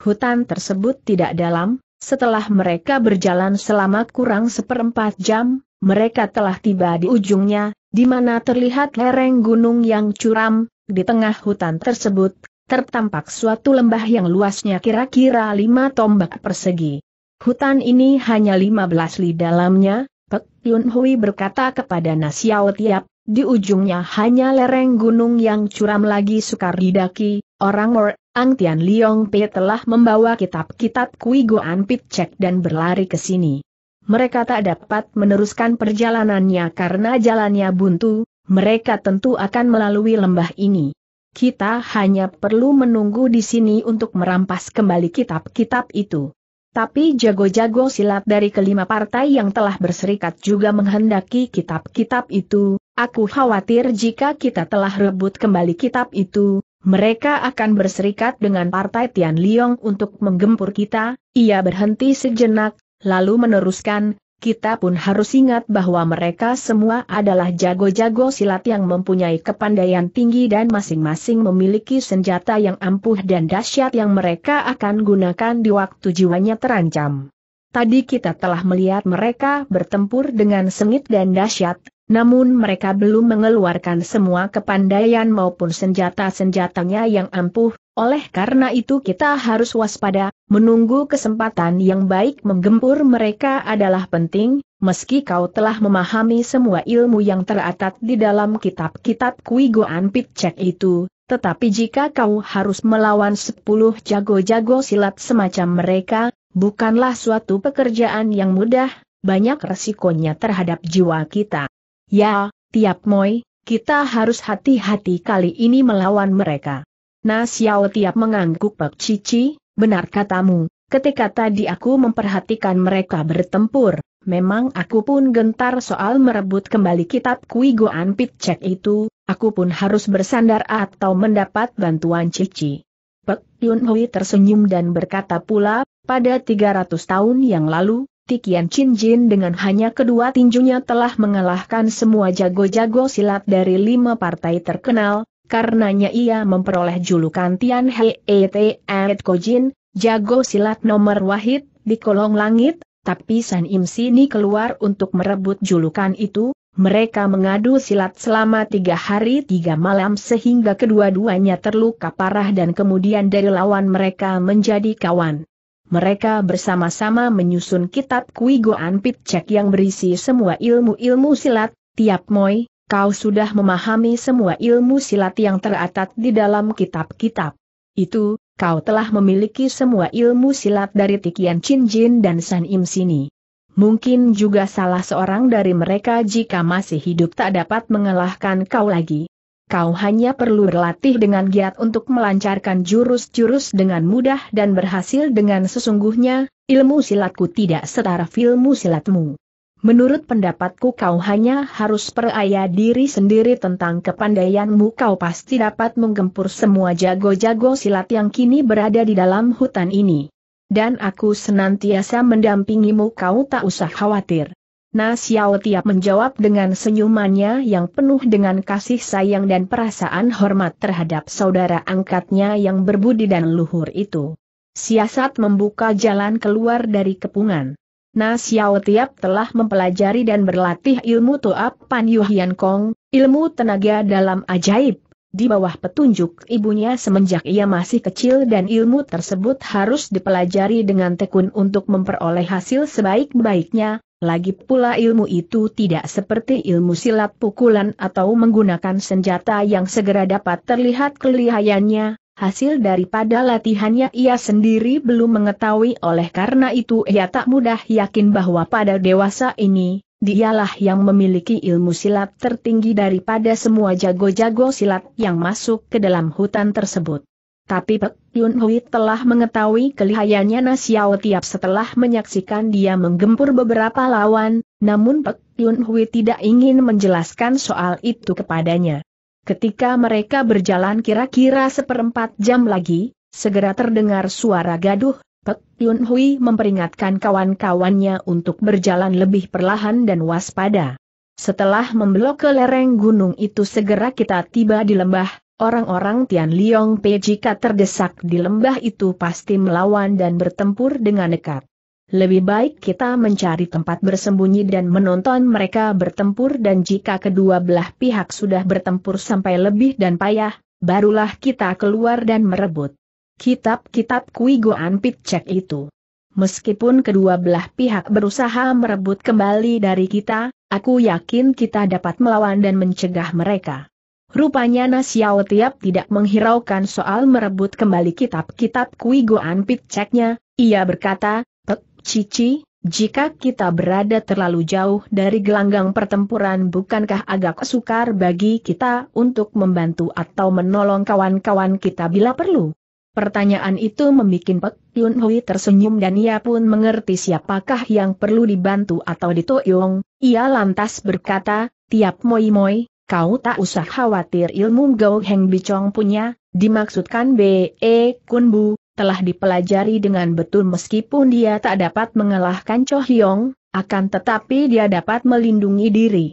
Hutan tersebut tidak dalam, setelah mereka berjalan selama kurang seperempat jam, mereka telah tiba di ujungnya, di mana terlihat lereng gunung yang curam, di tengah hutan tersebut, tertampak suatu lembah yang luasnya kira-kira lima tombak persegi. Hutan ini hanya 15 li dalamnya, Pek Yun Hui berkata kepada Nasiao Tiap, di ujungnya hanya lereng gunung yang curam lagi sukar didaki, orang Mor, Ang Tian Liong Pei telah membawa kitab-kitab Kui Goan Pit Cek dan berlari ke sini mereka tak dapat meneruskan perjalanannya karena jalannya buntu, mereka tentu akan melalui lembah ini. Kita hanya perlu menunggu di sini untuk merampas kembali kitab-kitab itu. Tapi jago-jago silat dari kelima partai yang telah berserikat juga menghendaki kitab-kitab itu, aku khawatir jika kita telah rebut kembali kitab itu, mereka akan berserikat dengan partai Tian Liong untuk menggempur kita, ia berhenti sejenak, lalu meneruskan, kita pun harus ingat bahwa mereka semua adalah jago-jago silat yang mempunyai kepandaian tinggi dan masing-masing memiliki senjata yang ampuh dan dahsyat yang mereka akan gunakan di waktu jiwanya terancam. Tadi kita telah melihat mereka bertempur dengan sengit dan dahsyat, namun mereka belum mengeluarkan semua kepandaian maupun senjata-senjatanya yang ampuh, oleh karena itu kita harus waspada, menunggu kesempatan yang baik menggempur mereka adalah penting, meski kau telah memahami semua ilmu yang teratat di dalam kitab-kitab Kui Goan Pitcek itu, tetapi jika kau harus melawan sepuluh jago-jago silat semacam mereka, bukanlah suatu pekerjaan yang mudah, banyak resikonya terhadap jiwa kita. Ya, tiap moi, kita harus hati-hati kali ini melawan mereka. Nah Xiao tiap mengangguk Pak Cici, benar katamu, ketika tadi aku memperhatikan mereka bertempur, memang aku pun gentar soal merebut kembali kitab Kui Goan Pitcek itu, aku pun harus bersandar atau mendapat bantuan Cici. Pak Yun Hui tersenyum dan berkata pula, pada 300 tahun yang lalu, Tikian Chin Jin dengan hanya kedua tinjunya telah mengalahkan semua jago-jago silat dari lima partai terkenal, karenanya ia memperoleh julukan Tian He Te Et Ko Jin, jago silat nomor wahid, di kolong langit, tapi San Im Sini keluar untuk merebut julukan itu, mereka mengadu silat selama tiga hari tiga malam sehingga kedua-duanya terluka parah dan kemudian dari lawan mereka menjadi kawan mereka bersama-sama menyusun kitab Kui Goan Cek yang berisi semua ilmu-ilmu silat, tiap moi, kau sudah memahami semua ilmu silat yang teratat di dalam kitab-kitab. Itu, kau telah memiliki semua ilmu silat dari Tikian Chin Jin dan San Im Sini. Mungkin juga salah seorang dari mereka jika masih hidup tak dapat mengalahkan kau lagi kau hanya perlu berlatih dengan giat untuk melancarkan jurus-jurus dengan mudah dan berhasil dengan sesungguhnya, ilmu silatku tidak setara ilmu silatmu. Menurut pendapatku kau hanya harus peraya diri sendiri tentang kepandaianmu kau pasti dapat menggempur semua jago-jago silat yang kini berada di dalam hutan ini. Dan aku senantiasa mendampingimu kau tak usah khawatir. Na Xiao Tiap menjawab dengan senyumannya yang penuh dengan kasih sayang dan perasaan hormat terhadap saudara angkatnya yang berbudi dan luhur itu. Siasat membuka jalan keluar dari kepungan. Na Xiao Tiap telah mempelajari dan berlatih ilmu Toap Pan Yuhian Kong, ilmu tenaga dalam ajaib, di bawah petunjuk ibunya semenjak ia masih kecil dan ilmu tersebut harus dipelajari dengan tekun untuk memperoleh hasil sebaik-baiknya, lagi pula ilmu itu tidak seperti ilmu silat pukulan atau menggunakan senjata yang segera dapat terlihat kelihayannya, hasil daripada latihannya ia sendiri belum mengetahui oleh karena itu ia tak mudah yakin bahwa pada dewasa ini, dialah yang memiliki ilmu silat tertinggi daripada semua jago-jago silat yang masuk ke dalam hutan tersebut. Tapi Pek Yun Hui telah mengetahui kelihayannya Nasiao Tiap setelah menyaksikan dia menggempur beberapa lawan, namun Pek Yun Hui tidak ingin menjelaskan soal itu kepadanya. Ketika mereka berjalan kira-kira seperempat jam lagi, segera terdengar suara gaduh, Pek Yun Hui memperingatkan kawan-kawannya untuk berjalan lebih perlahan dan waspada. Setelah membelok ke lereng gunung itu segera kita tiba di lembah, Orang-orang Tian Liong Pe jika terdesak di lembah itu pasti melawan dan bertempur dengan dekat. Lebih baik kita mencari tempat bersembunyi dan menonton mereka bertempur dan jika kedua belah pihak sudah bertempur sampai lebih dan payah, barulah kita keluar dan merebut kitab-kitab Kui Goan Cek itu. Meskipun kedua belah pihak berusaha merebut kembali dari kita, aku yakin kita dapat melawan dan mencegah mereka. Rupanya Nasiao Tiap tidak menghiraukan soal merebut kembali kitab-kitab Kui Goan Piceknya, ia berkata, Pek, Cici, jika kita berada terlalu jauh dari gelanggang pertempuran bukankah agak sukar bagi kita untuk membantu atau menolong kawan-kawan kita bila perlu? Pertanyaan itu membuat Pek Yun Hui tersenyum dan ia pun mengerti siapakah yang perlu dibantu atau ditoyong. Ia lantas berkata, tiap moi moi, Kau tak usah khawatir ilmu Gou Heng Bicong punya, dimaksudkan B.E. Kunbu, telah dipelajari dengan betul meskipun dia tak dapat mengalahkan Cho Hyong, akan tetapi dia dapat melindungi diri.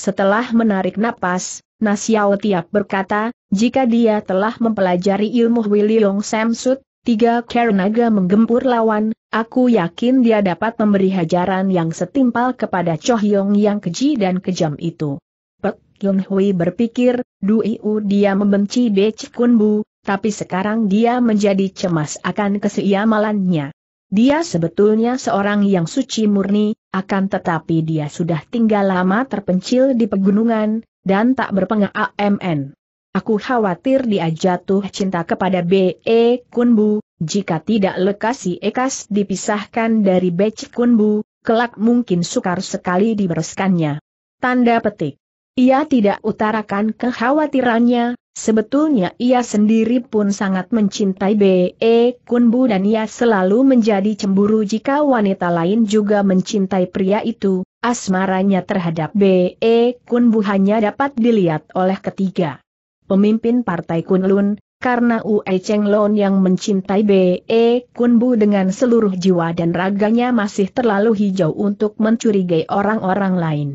Setelah menarik napas, Nasiao Tiap berkata, jika dia telah mempelajari ilmu Wiliong Samsut, tiga kernaga menggempur lawan, aku yakin dia dapat memberi hajaran yang setimpal kepada Cho Hyong yang keji dan kejam itu. Yong Hui berpikir, Dui U dia membenci Be Chikun Bu, tapi sekarang dia menjadi cemas akan kesiamalannya. Dia sebetulnya seorang yang suci murni, akan tetapi dia sudah tinggal lama terpencil di pegunungan, dan tak AMN. Aku khawatir dia jatuh cinta kepada B.E. Kunbu, jika tidak lekasi ekas dipisahkan dari B.C. Kunbu, kelak mungkin sukar sekali dibereskannya. Tanda petik. Ia tidak utarakan kekhawatirannya, sebetulnya ia sendiri pun sangat mencintai B.E. Kunbu dan ia selalu menjadi cemburu jika wanita lain juga mencintai pria itu, asmaranya terhadap B.E. Kunbu hanya dapat dilihat oleh ketiga. Pemimpin Partai Kunlun, karena Ue Cheng Lon yang mencintai B.E. Kunbu dengan seluruh jiwa dan raganya masih terlalu hijau untuk mencurigai orang-orang lain.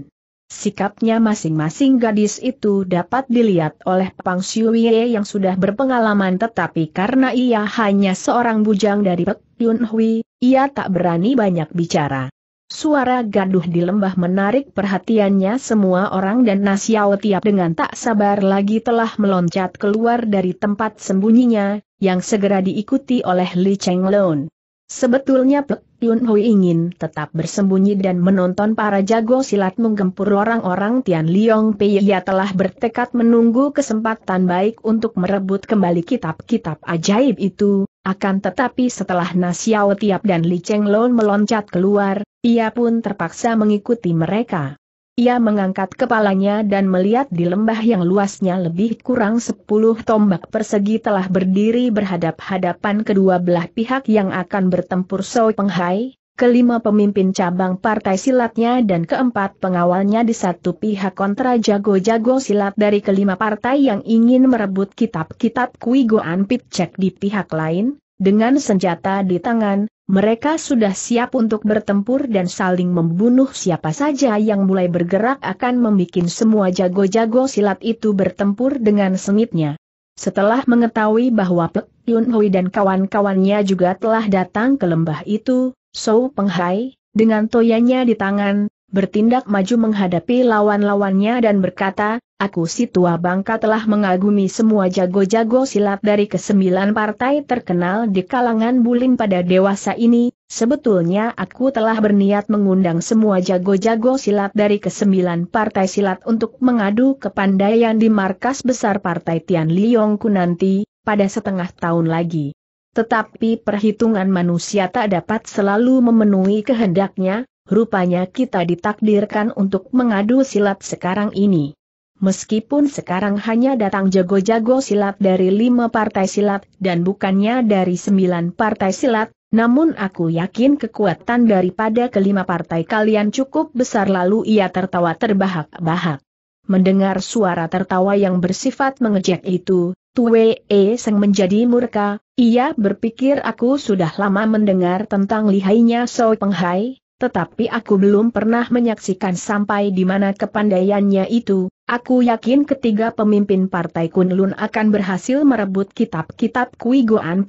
Sikapnya masing-masing gadis itu dapat dilihat oleh Pang Xiuye yang sudah berpengalaman tetapi karena ia hanya seorang bujang dari Pek Yun Hui, ia tak berani banyak bicara. Suara gaduh di lembah menarik perhatiannya semua orang dan Nasiao tiap dengan tak sabar lagi telah meloncat keluar dari tempat sembunyinya, yang segera diikuti oleh Li Cheng Lon. Sebetulnya Pek Yun Hui ingin tetap bersembunyi dan menonton para jago silat menggempur orang-orang Tian Liong Pei ia telah bertekad menunggu kesempatan baik untuk merebut kembali kitab-kitab ajaib itu, akan tetapi setelah Nasiao Tiap dan Li Cheng Lon meloncat keluar, ia pun terpaksa mengikuti mereka. Ia mengangkat kepalanya dan melihat di lembah yang luasnya lebih kurang 10 tombak persegi telah berdiri berhadap-hadapan kedua belah pihak yang akan bertempur Soi Penghai, kelima pemimpin cabang partai silatnya dan keempat pengawalnya di satu pihak kontra jago-jago silat dari kelima partai yang ingin merebut kitab-kitab Kui Goan Pitcek di pihak lain, dengan senjata di tangan, mereka sudah siap untuk bertempur dan saling membunuh siapa saja yang mulai bergerak akan membuat semua jago-jago silat itu bertempur dengan sengitnya. Setelah mengetahui bahwa Pek Yun Hui dan kawan-kawannya juga telah datang ke lembah itu, Sou Penghai, dengan toyanya di tangan, bertindak maju menghadapi lawan-lawannya dan berkata, aku si tua bangka telah mengagumi semua jago-jago silat dari kesembilan partai terkenal di kalangan bulim pada dewasa ini, sebetulnya aku telah berniat mengundang semua jago-jago silat dari kesembilan partai silat untuk mengadu kepandaian di markas besar partai Tian Liongku nanti, pada setengah tahun lagi. Tetapi perhitungan manusia tak dapat selalu memenuhi kehendaknya, Rupanya kita ditakdirkan untuk mengadu silat sekarang ini. Meskipun sekarang hanya datang jago-jago silat dari lima partai silat dan bukannya dari sembilan partai silat, namun aku yakin kekuatan daripada kelima partai kalian cukup besar lalu ia tertawa terbahak-bahak. Mendengar suara tertawa yang bersifat mengejek itu, Tue E Seng menjadi murka, ia berpikir aku sudah lama mendengar tentang lihainya Soi Penghai, tetapi aku belum pernah menyaksikan sampai di mana kepandaiannya itu, aku yakin ketiga pemimpin Partai Kunlun akan berhasil merebut kitab-kitab Kui Goan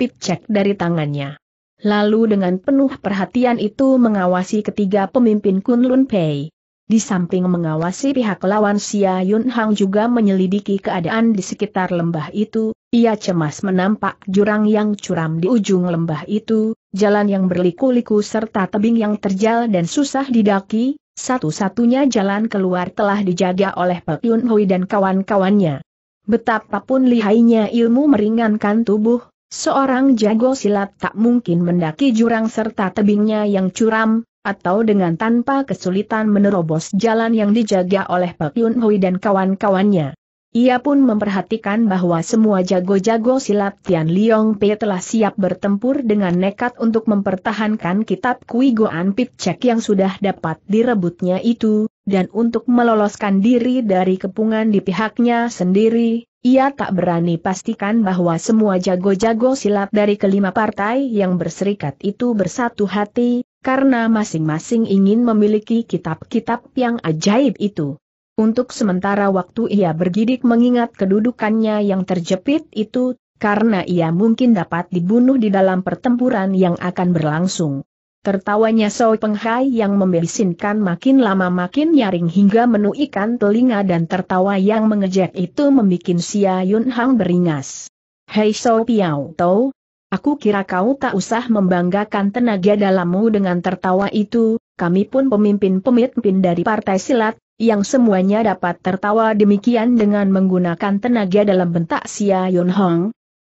dari tangannya. Lalu dengan penuh perhatian itu mengawasi ketiga pemimpin Kunlun Pei. Di samping mengawasi pihak lawan Xia Yun Hang juga menyelidiki keadaan di sekitar lembah itu, ia cemas menampak jurang yang curam di ujung lembah itu, jalan yang berliku-liku serta tebing yang terjal dan susah didaki, satu-satunya jalan keluar telah dijaga oleh Pek Yun Hui dan kawan-kawannya. Betapapun lihainya ilmu meringankan tubuh, seorang jago silat tak mungkin mendaki jurang serta tebingnya yang curam, atau dengan tanpa kesulitan menerobos jalan yang dijaga oleh Pak Yun Hui dan kawan-kawannya. Ia pun memperhatikan bahwa semua jago-jago silat Tian Liong Pei telah siap bertempur dengan nekat untuk mempertahankan kitab Kui Goan Cek yang sudah dapat direbutnya itu, dan untuk meloloskan diri dari kepungan di pihaknya sendiri, ia tak berani pastikan bahwa semua jago-jago silat dari kelima partai yang berserikat itu bersatu hati, karena masing-masing ingin memiliki kitab-kitab yang ajaib itu. Untuk sementara waktu ia bergidik mengingat kedudukannya yang terjepit itu, karena ia mungkin dapat dibunuh di dalam pertempuran yang akan berlangsung. Tertawanya Soe Penghai yang membisinkan makin lama makin nyaring hingga menuikan telinga dan tertawa yang mengejek itu membuat Sia Yun Hang beringas. Hei Soe Piao Tau, aku kira kau tak usah membanggakan tenaga dalammu dengan tertawa itu, kami pun pemimpin-pemimpin dari partai silat, yang semuanya dapat tertawa demikian dengan menggunakan tenaga dalam bentak Sia Yun Hong.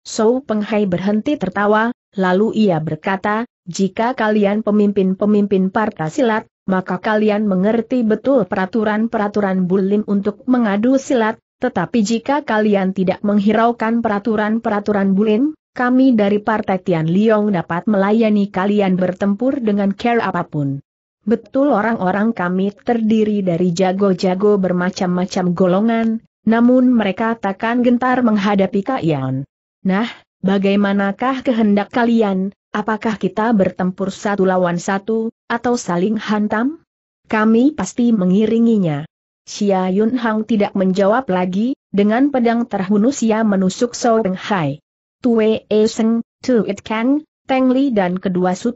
So Penghai berhenti tertawa, lalu ia berkata, jika kalian pemimpin-pemimpin partai silat, maka kalian mengerti betul peraturan-peraturan bulim untuk mengadu silat, tetapi jika kalian tidak menghiraukan peraturan-peraturan bulim, kami dari Partai Tian Liong dapat melayani kalian bertempur dengan care apapun. Betul orang-orang kami terdiri dari jago-jago bermacam-macam golongan, namun mereka takkan gentar menghadapi Kaion. Nah, bagaimanakah kehendak kalian, apakah kita bertempur satu lawan satu, atau saling hantam? Kami pasti mengiringinya. Xia Yunhang tidak menjawab lagi, dengan pedang terhunus ia menusuk So Peng Hai. Tue E Seng, It Kang, Teng Li dan kedua Tio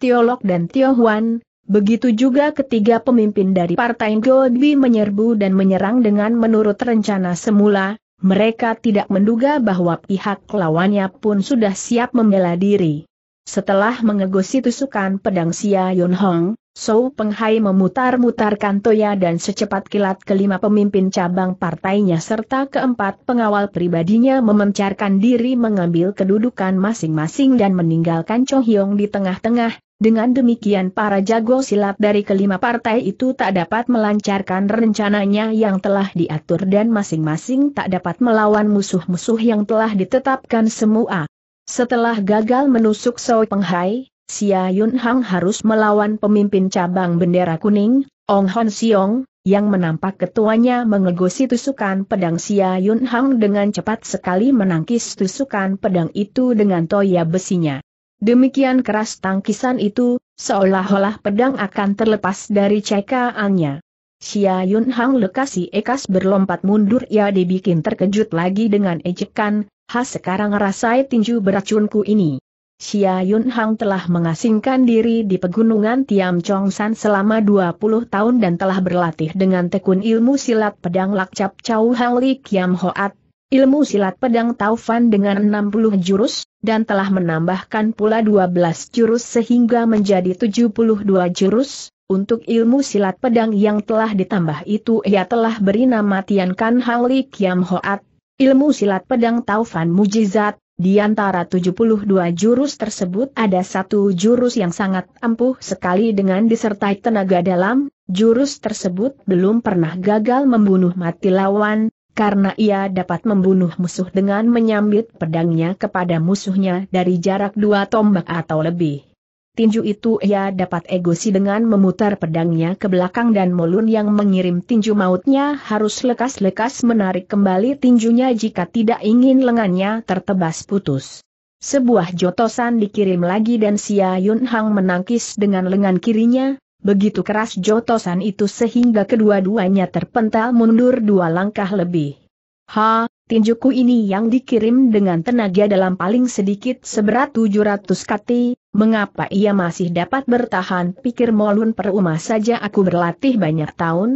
Tiolok dan Tio Huan, Begitu juga ketiga pemimpin dari Partai Gobi menyerbu dan menyerang dengan menurut rencana semula, mereka tidak menduga bahwa pihak lawannya pun sudah siap membela diri. Setelah mengegosi tusukan pedang Xia Yun Hong, Sou Penghai memutar-mutarkan toya dan secepat kilat kelima pemimpin cabang partainya serta keempat pengawal pribadinya memencarkan diri mengambil kedudukan masing-masing dan meninggalkan Cho Hyong di tengah-tengah, dengan demikian para jago silat dari kelima partai itu tak dapat melancarkan rencananya yang telah diatur dan masing-masing tak dapat melawan musuh-musuh yang telah ditetapkan semua. Setelah gagal menusuk Soi Penghai, Xia Yun Hang harus melawan pemimpin cabang bendera kuning, Ong Hon Siong, yang menampak ketuanya mengegosi tusukan pedang Xia Yun Hang dengan cepat sekali menangkis tusukan pedang itu dengan toya besinya. Demikian keras tangkisan itu, seolah-olah pedang akan terlepas dari cekaannya. Xia Yun Hang lekasi ekas berlompat mundur ia dibikin terkejut lagi dengan ejekan, ha sekarang rasai tinju beracunku ini. Xia Yun Hang telah mengasingkan diri di pegunungan Tiam Chong San selama 20 tahun dan telah berlatih dengan tekun ilmu silat pedang lakcap Chau Hang Li Kiam Hoat, ilmu silat pedang Taufan dengan 60 jurus, dan telah menambahkan pula 12 jurus sehingga menjadi 72 jurus. Untuk ilmu silat pedang yang telah ditambah itu ia telah beri nama Tian Kan Hali Kiam Hoat, ilmu silat pedang Taufan Mujizat. Di antara 72 jurus tersebut ada satu jurus yang sangat ampuh sekali dengan disertai tenaga dalam, jurus tersebut belum pernah gagal membunuh mati lawan, karena ia dapat membunuh musuh dengan menyambit pedangnya kepada musuhnya dari jarak dua tombak atau lebih. Tinju itu ia dapat egosi dengan memutar pedangnya ke belakang dan Molun yang mengirim tinju mautnya harus lekas-lekas menarik kembali tinjunya jika tidak ingin lengannya tertebas putus. Sebuah jotosan dikirim lagi dan Sia Yun Hang menangkis dengan lengan kirinya, Begitu keras jotosan itu sehingga kedua-duanya terpental mundur dua langkah lebih. Ha, tinjuku ini yang dikirim dengan tenaga dalam paling sedikit seberat 700 kati, mengapa ia masih dapat bertahan pikir Molun perumah saja aku berlatih banyak tahun,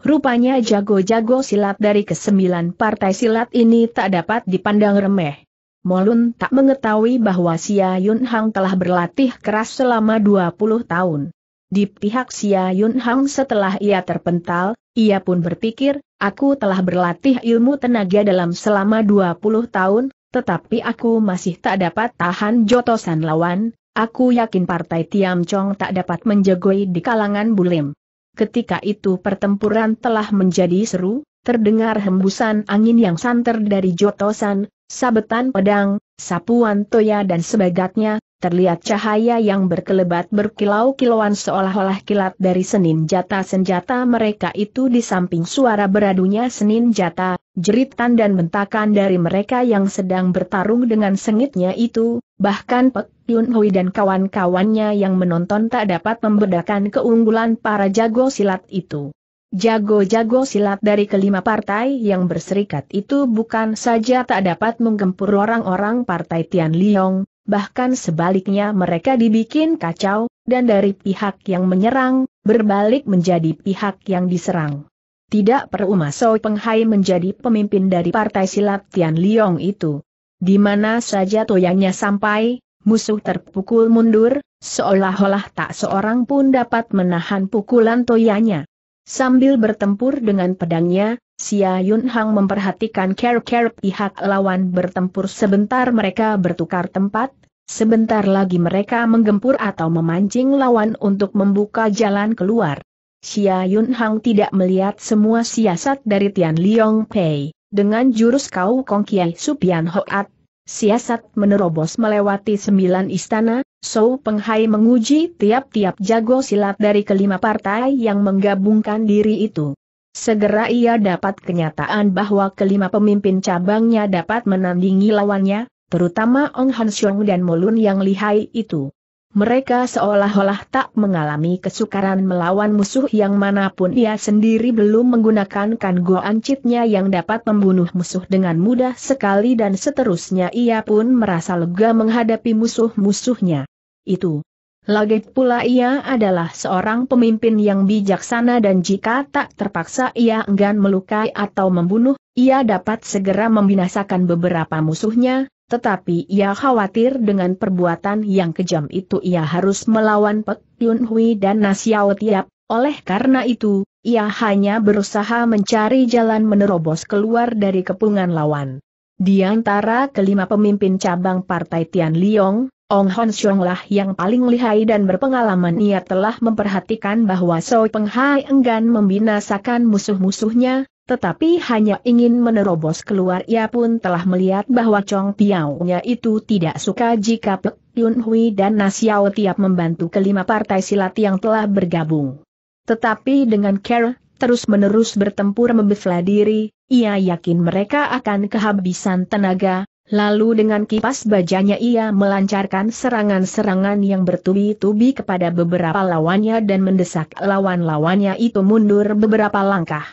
Rupanya jago-jago silat dari kesembilan partai silat ini tak dapat dipandang remeh. Molun tak mengetahui bahwa Sia Yun Hang telah berlatih keras selama 20 tahun. Di pihak Xia Yun Hang setelah ia terpental, ia pun berpikir, aku telah berlatih ilmu tenaga dalam selama 20 tahun, tetapi aku masih tak dapat tahan jotosan lawan, aku yakin partai Tiam Chong tak dapat menjagoi di kalangan Bulim. Ketika itu pertempuran telah menjadi seru, terdengar hembusan angin yang santer dari jotosan, sabetan pedang, sapuan toya dan sebagainya, terlihat cahaya yang berkelebat berkilau-kilauan seolah-olah kilat dari senin jata senjata mereka itu di samping suara beradunya senin jata, jeritan dan bentakan dari mereka yang sedang bertarung dengan sengitnya itu, bahkan Pek Yun Hui dan kawan-kawannya yang menonton tak dapat membedakan keunggulan para jago silat itu. Jago-jago silat dari kelima partai yang berserikat itu bukan saja tak dapat menggempur orang-orang partai Tian Liong, bahkan sebaliknya mereka dibikin kacau, dan dari pihak yang menyerang, berbalik menjadi pihak yang diserang. Tidak perlu masuk Penghai menjadi pemimpin dari partai silat Tian Liong itu. Di mana saja toyangnya sampai, musuh terpukul mundur, seolah-olah tak seorang pun dapat menahan pukulan toyangnya. Sambil bertempur dengan pedangnya, Xia Yunhang memperhatikan care-care pihak lawan bertempur sebentar mereka bertukar tempat, sebentar lagi mereka menggempur atau memancing lawan untuk membuka jalan keluar. Xia Yunhang tidak melihat semua siasat dari Tian Liong Pei, dengan jurus kau Kong Kiai Supian Hoat, siasat menerobos melewati sembilan istana, Sou Penghai menguji tiap-tiap jago silat dari kelima partai yang menggabungkan diri itu. Segera ia dapat kenyataan bahwa kelima pemimpin cabangnya dapat menandingi lawannya, terutama Ong Han dan Molun yang lihai itu. Mereka seolah-olah tak mengalami kesukaran melawan musuh yang manapun ia sendiri belum menggunakan kangoan citnya yang dapat membunuh musuh dengan mudah sekali dan seterusnya ia pun merasa lega menghadapi musuh-musuhnya. Itu, lagi pula ia adalah seorang pemimpin yang bijaksana dan jika tak terpaksa ia enggan melukai atau membunuh, ia dapat segera membinasakan beberapa musuhnya, tetapi ia khawatir dengan perbuatan yang kejam itu ia harus melawan Pek Yun Hui dan Nasiao Tiap, oleh karena itu, ia hanya berusaha mencari jalan menerobos keluar dari kepungan lawan. Di antara kelima pemimpin cabang Partai Tian Liong, Ong Hon Xiong lah yang paling lihai dan berpengalaman ia telah memperhatikan bahwa Soi Peng Hai enggan membinasakan musuh-musuhnya, tetapi hanya ingin menerobos keluar ia pun telah melihat bahwa Chong Piao-nya itu tidak suka jika Pek Yun Hui dan Nasiao tiap membantu kelima partai silat yang telah bergabung. Tetapi dengan care, terus-menerus bertempur membesla diri, ia yakin mereka akan kehabisan tenaga, Lalu dengan kipas bajanya ia melancarkan serangan-serangan yang bertubi-tubi kepada beberapa lawannya dan mendesak lawan-lawannya itu mundur beberapa langkah.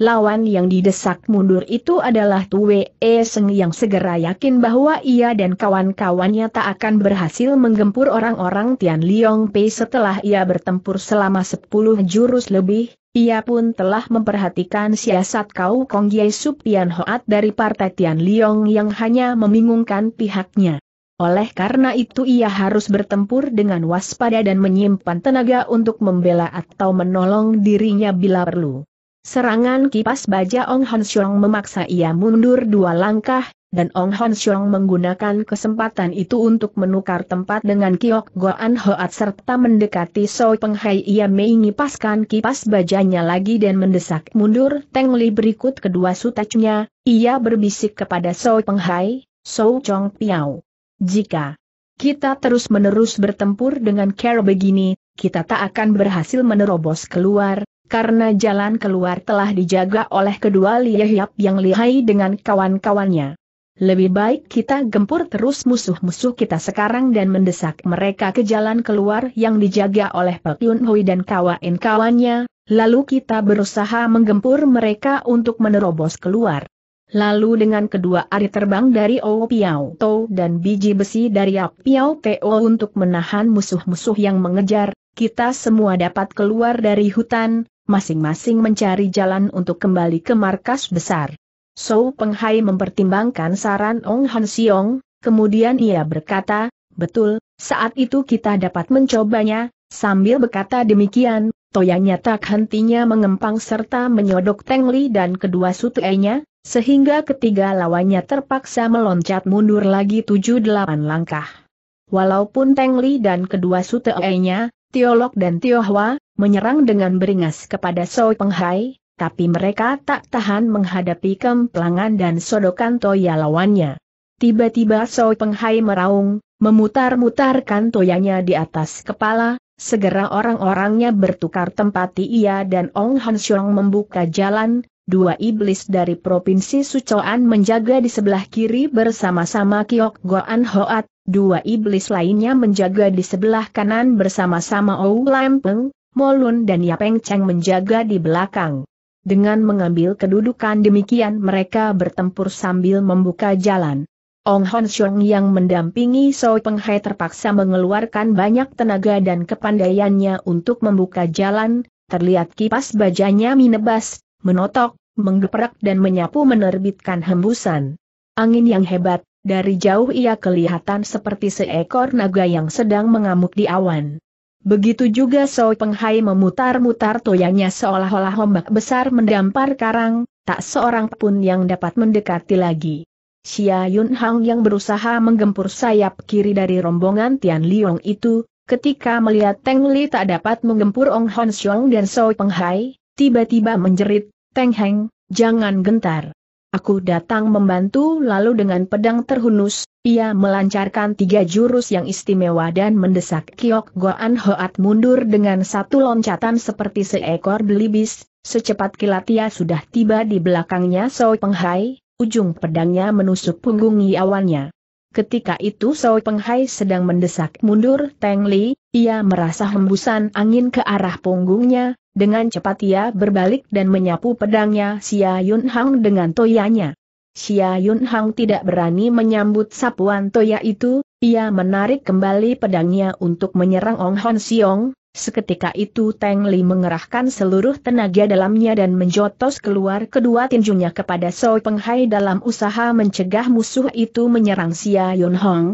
Lawan yang didesak mundur itu adalah Tue e Seng yang segera yakin bahwa ia dan kawan-kawannya tak akan berhasil menggempur orang-orang Tian Liong Pei setelah ia bertempur selama 10 jurus lebih, ia pun telah memperhatikan siasat kau Kong Ye Supian Hoat dari Partai Tian Liong yang hanya membingungkan pihaknya. Oleh karena itu ia harus bertempur dengan waspada dan menyimpan tenaga untuk membela atau menolong dirinya bila perlu. Serangan kipas baja Ong Hon Xiong memaksa ia mundur dua langkah, dan Ong Hon Xiong menggunakan kesempatan itu untuk menukar tempat dengan Kiok Goan Hoat serta mendekati Soi Peng Hai ia mengipaskan kipas bajanya lagi dan mendesak mundur Teng Li berikut kedua sutacnya, ia berbisik kepada Soi Peng Hai, So Chong Piao. Jika kita terus-menerus bertempur dengan cara begini, kita tak akan berhasil menerobos keluar, karena jalan keluar telah dijaga oleh kedua Liahiap yang lihai dengan kawan-kawannya. Lebih baik kita gempur terus musuh-musuh kita sekarang dan mendesak mereka ke jalan keluar yang dijaga oleh Pak Yun Hui dan kawan-kawannya, lalu kita berusaha menggempur mereka untuk menerobos keluar. Lalu dengan kedua ari terbang dari O Piao To dan biji besi dari Ap Piao To untuk menahan musuh-musuh yang mengejar, kita semua dapat keluar dari hutan, masing-masing mencari jalan untuk kembali ke markas besar. Sou Penghai mempertimbangkan saran Ong Han Siong, kemudian ia berkata, betul, saat itu kita dapat mencobanya, sambil berkata demikian, toyanya tak hentinya mengempang serta menyodok Li dan kedua sutuenya, sehingga ketiga lawannya terpaksa meloncat mundur lagi tujuh delapan langkah. Walaupun Li dan kedua sutuenya, Tiolok dan Tiohwa, menyerang dengan beringas kepada Soi Penghai, tapi mereka tak tahan menghadapi kemplangan dan sodokan toya lawannya. Tiba-tiba Soi Penghai meraung, memutar-mutarkan toyanya di atas kepala, segera orang-orangnya bertukar tempat Ia dan Ong Han membuka jalan, dua iblis dari Provinsi Sucoan menjaga di sebelah kiri bersama-sama Kiok Goan Hoat, dua iblis lainnya menjaga di sebelah kanan bersama-sama Ou Lampeng, Molun dan Yapeng Cheng menjaga di belakang. Dengan mengambil kedudukan demikian mereka bertempur sambil membuka jalan. Ong Hon Xiong yang mendampingi So Peng Hai terpaksa mengeluarkan banyak tenaga dan kepandaiannya untuk membuka jalan, terlihat kipas bajanya minebas menotok, menggeprak dan menyapu menerbitkan hembusan. Angin yang hebat, dari jauh ia kelihatan seperti seekor naga yang sedang mengamuk di awan. Begitu juga So Penghai memutar-mutar toyanya seolah-olah ombak besar mendampar karang, tak seorang pun yang dapat mendekati lagi. Xia Yun Hang yang berusaha menggempur sayap kiri dari rombongan Tian Liong itu, ketika melihat Teng Li tak dapat menggempur Ong Hon Xiong dan So Penghai, tiba-tiba menjerit, Teng Heng, jangan gentar. Aku datang membantu lalu dengan pedang terhunus, ia melancarkan tiga jurus yang istimewa dan mendesak Kiok Goan Hoat mundur dengan satu loncatan seperti seekor belibis, secepat kilat ia sudah tiba di belakangnya Soi Penghai, ujung pedangnya menusuk punggung Yawannya. Ketika itu Soi Penghai sedang mendesak mundur Teng Li, ia merasa hembusan angin ke arah punggungnya, dengan cepat ia berbalik dan menyapu pedangnya Xia Yun Hang dengan toyanya. Xia Yun Hang tidak berani menyambut sapuan toya itu, ia menarik kembali pedangnya untuk menyerang Ong Hon Siong, Seketika itu Teng Li mengerahkan seluruh tenaga dalamnya dan menjotos keluar kedua tinjunya kepada Soi Penghai dalam usaha mencegah musuh itu menyerang Xia Yun Hong,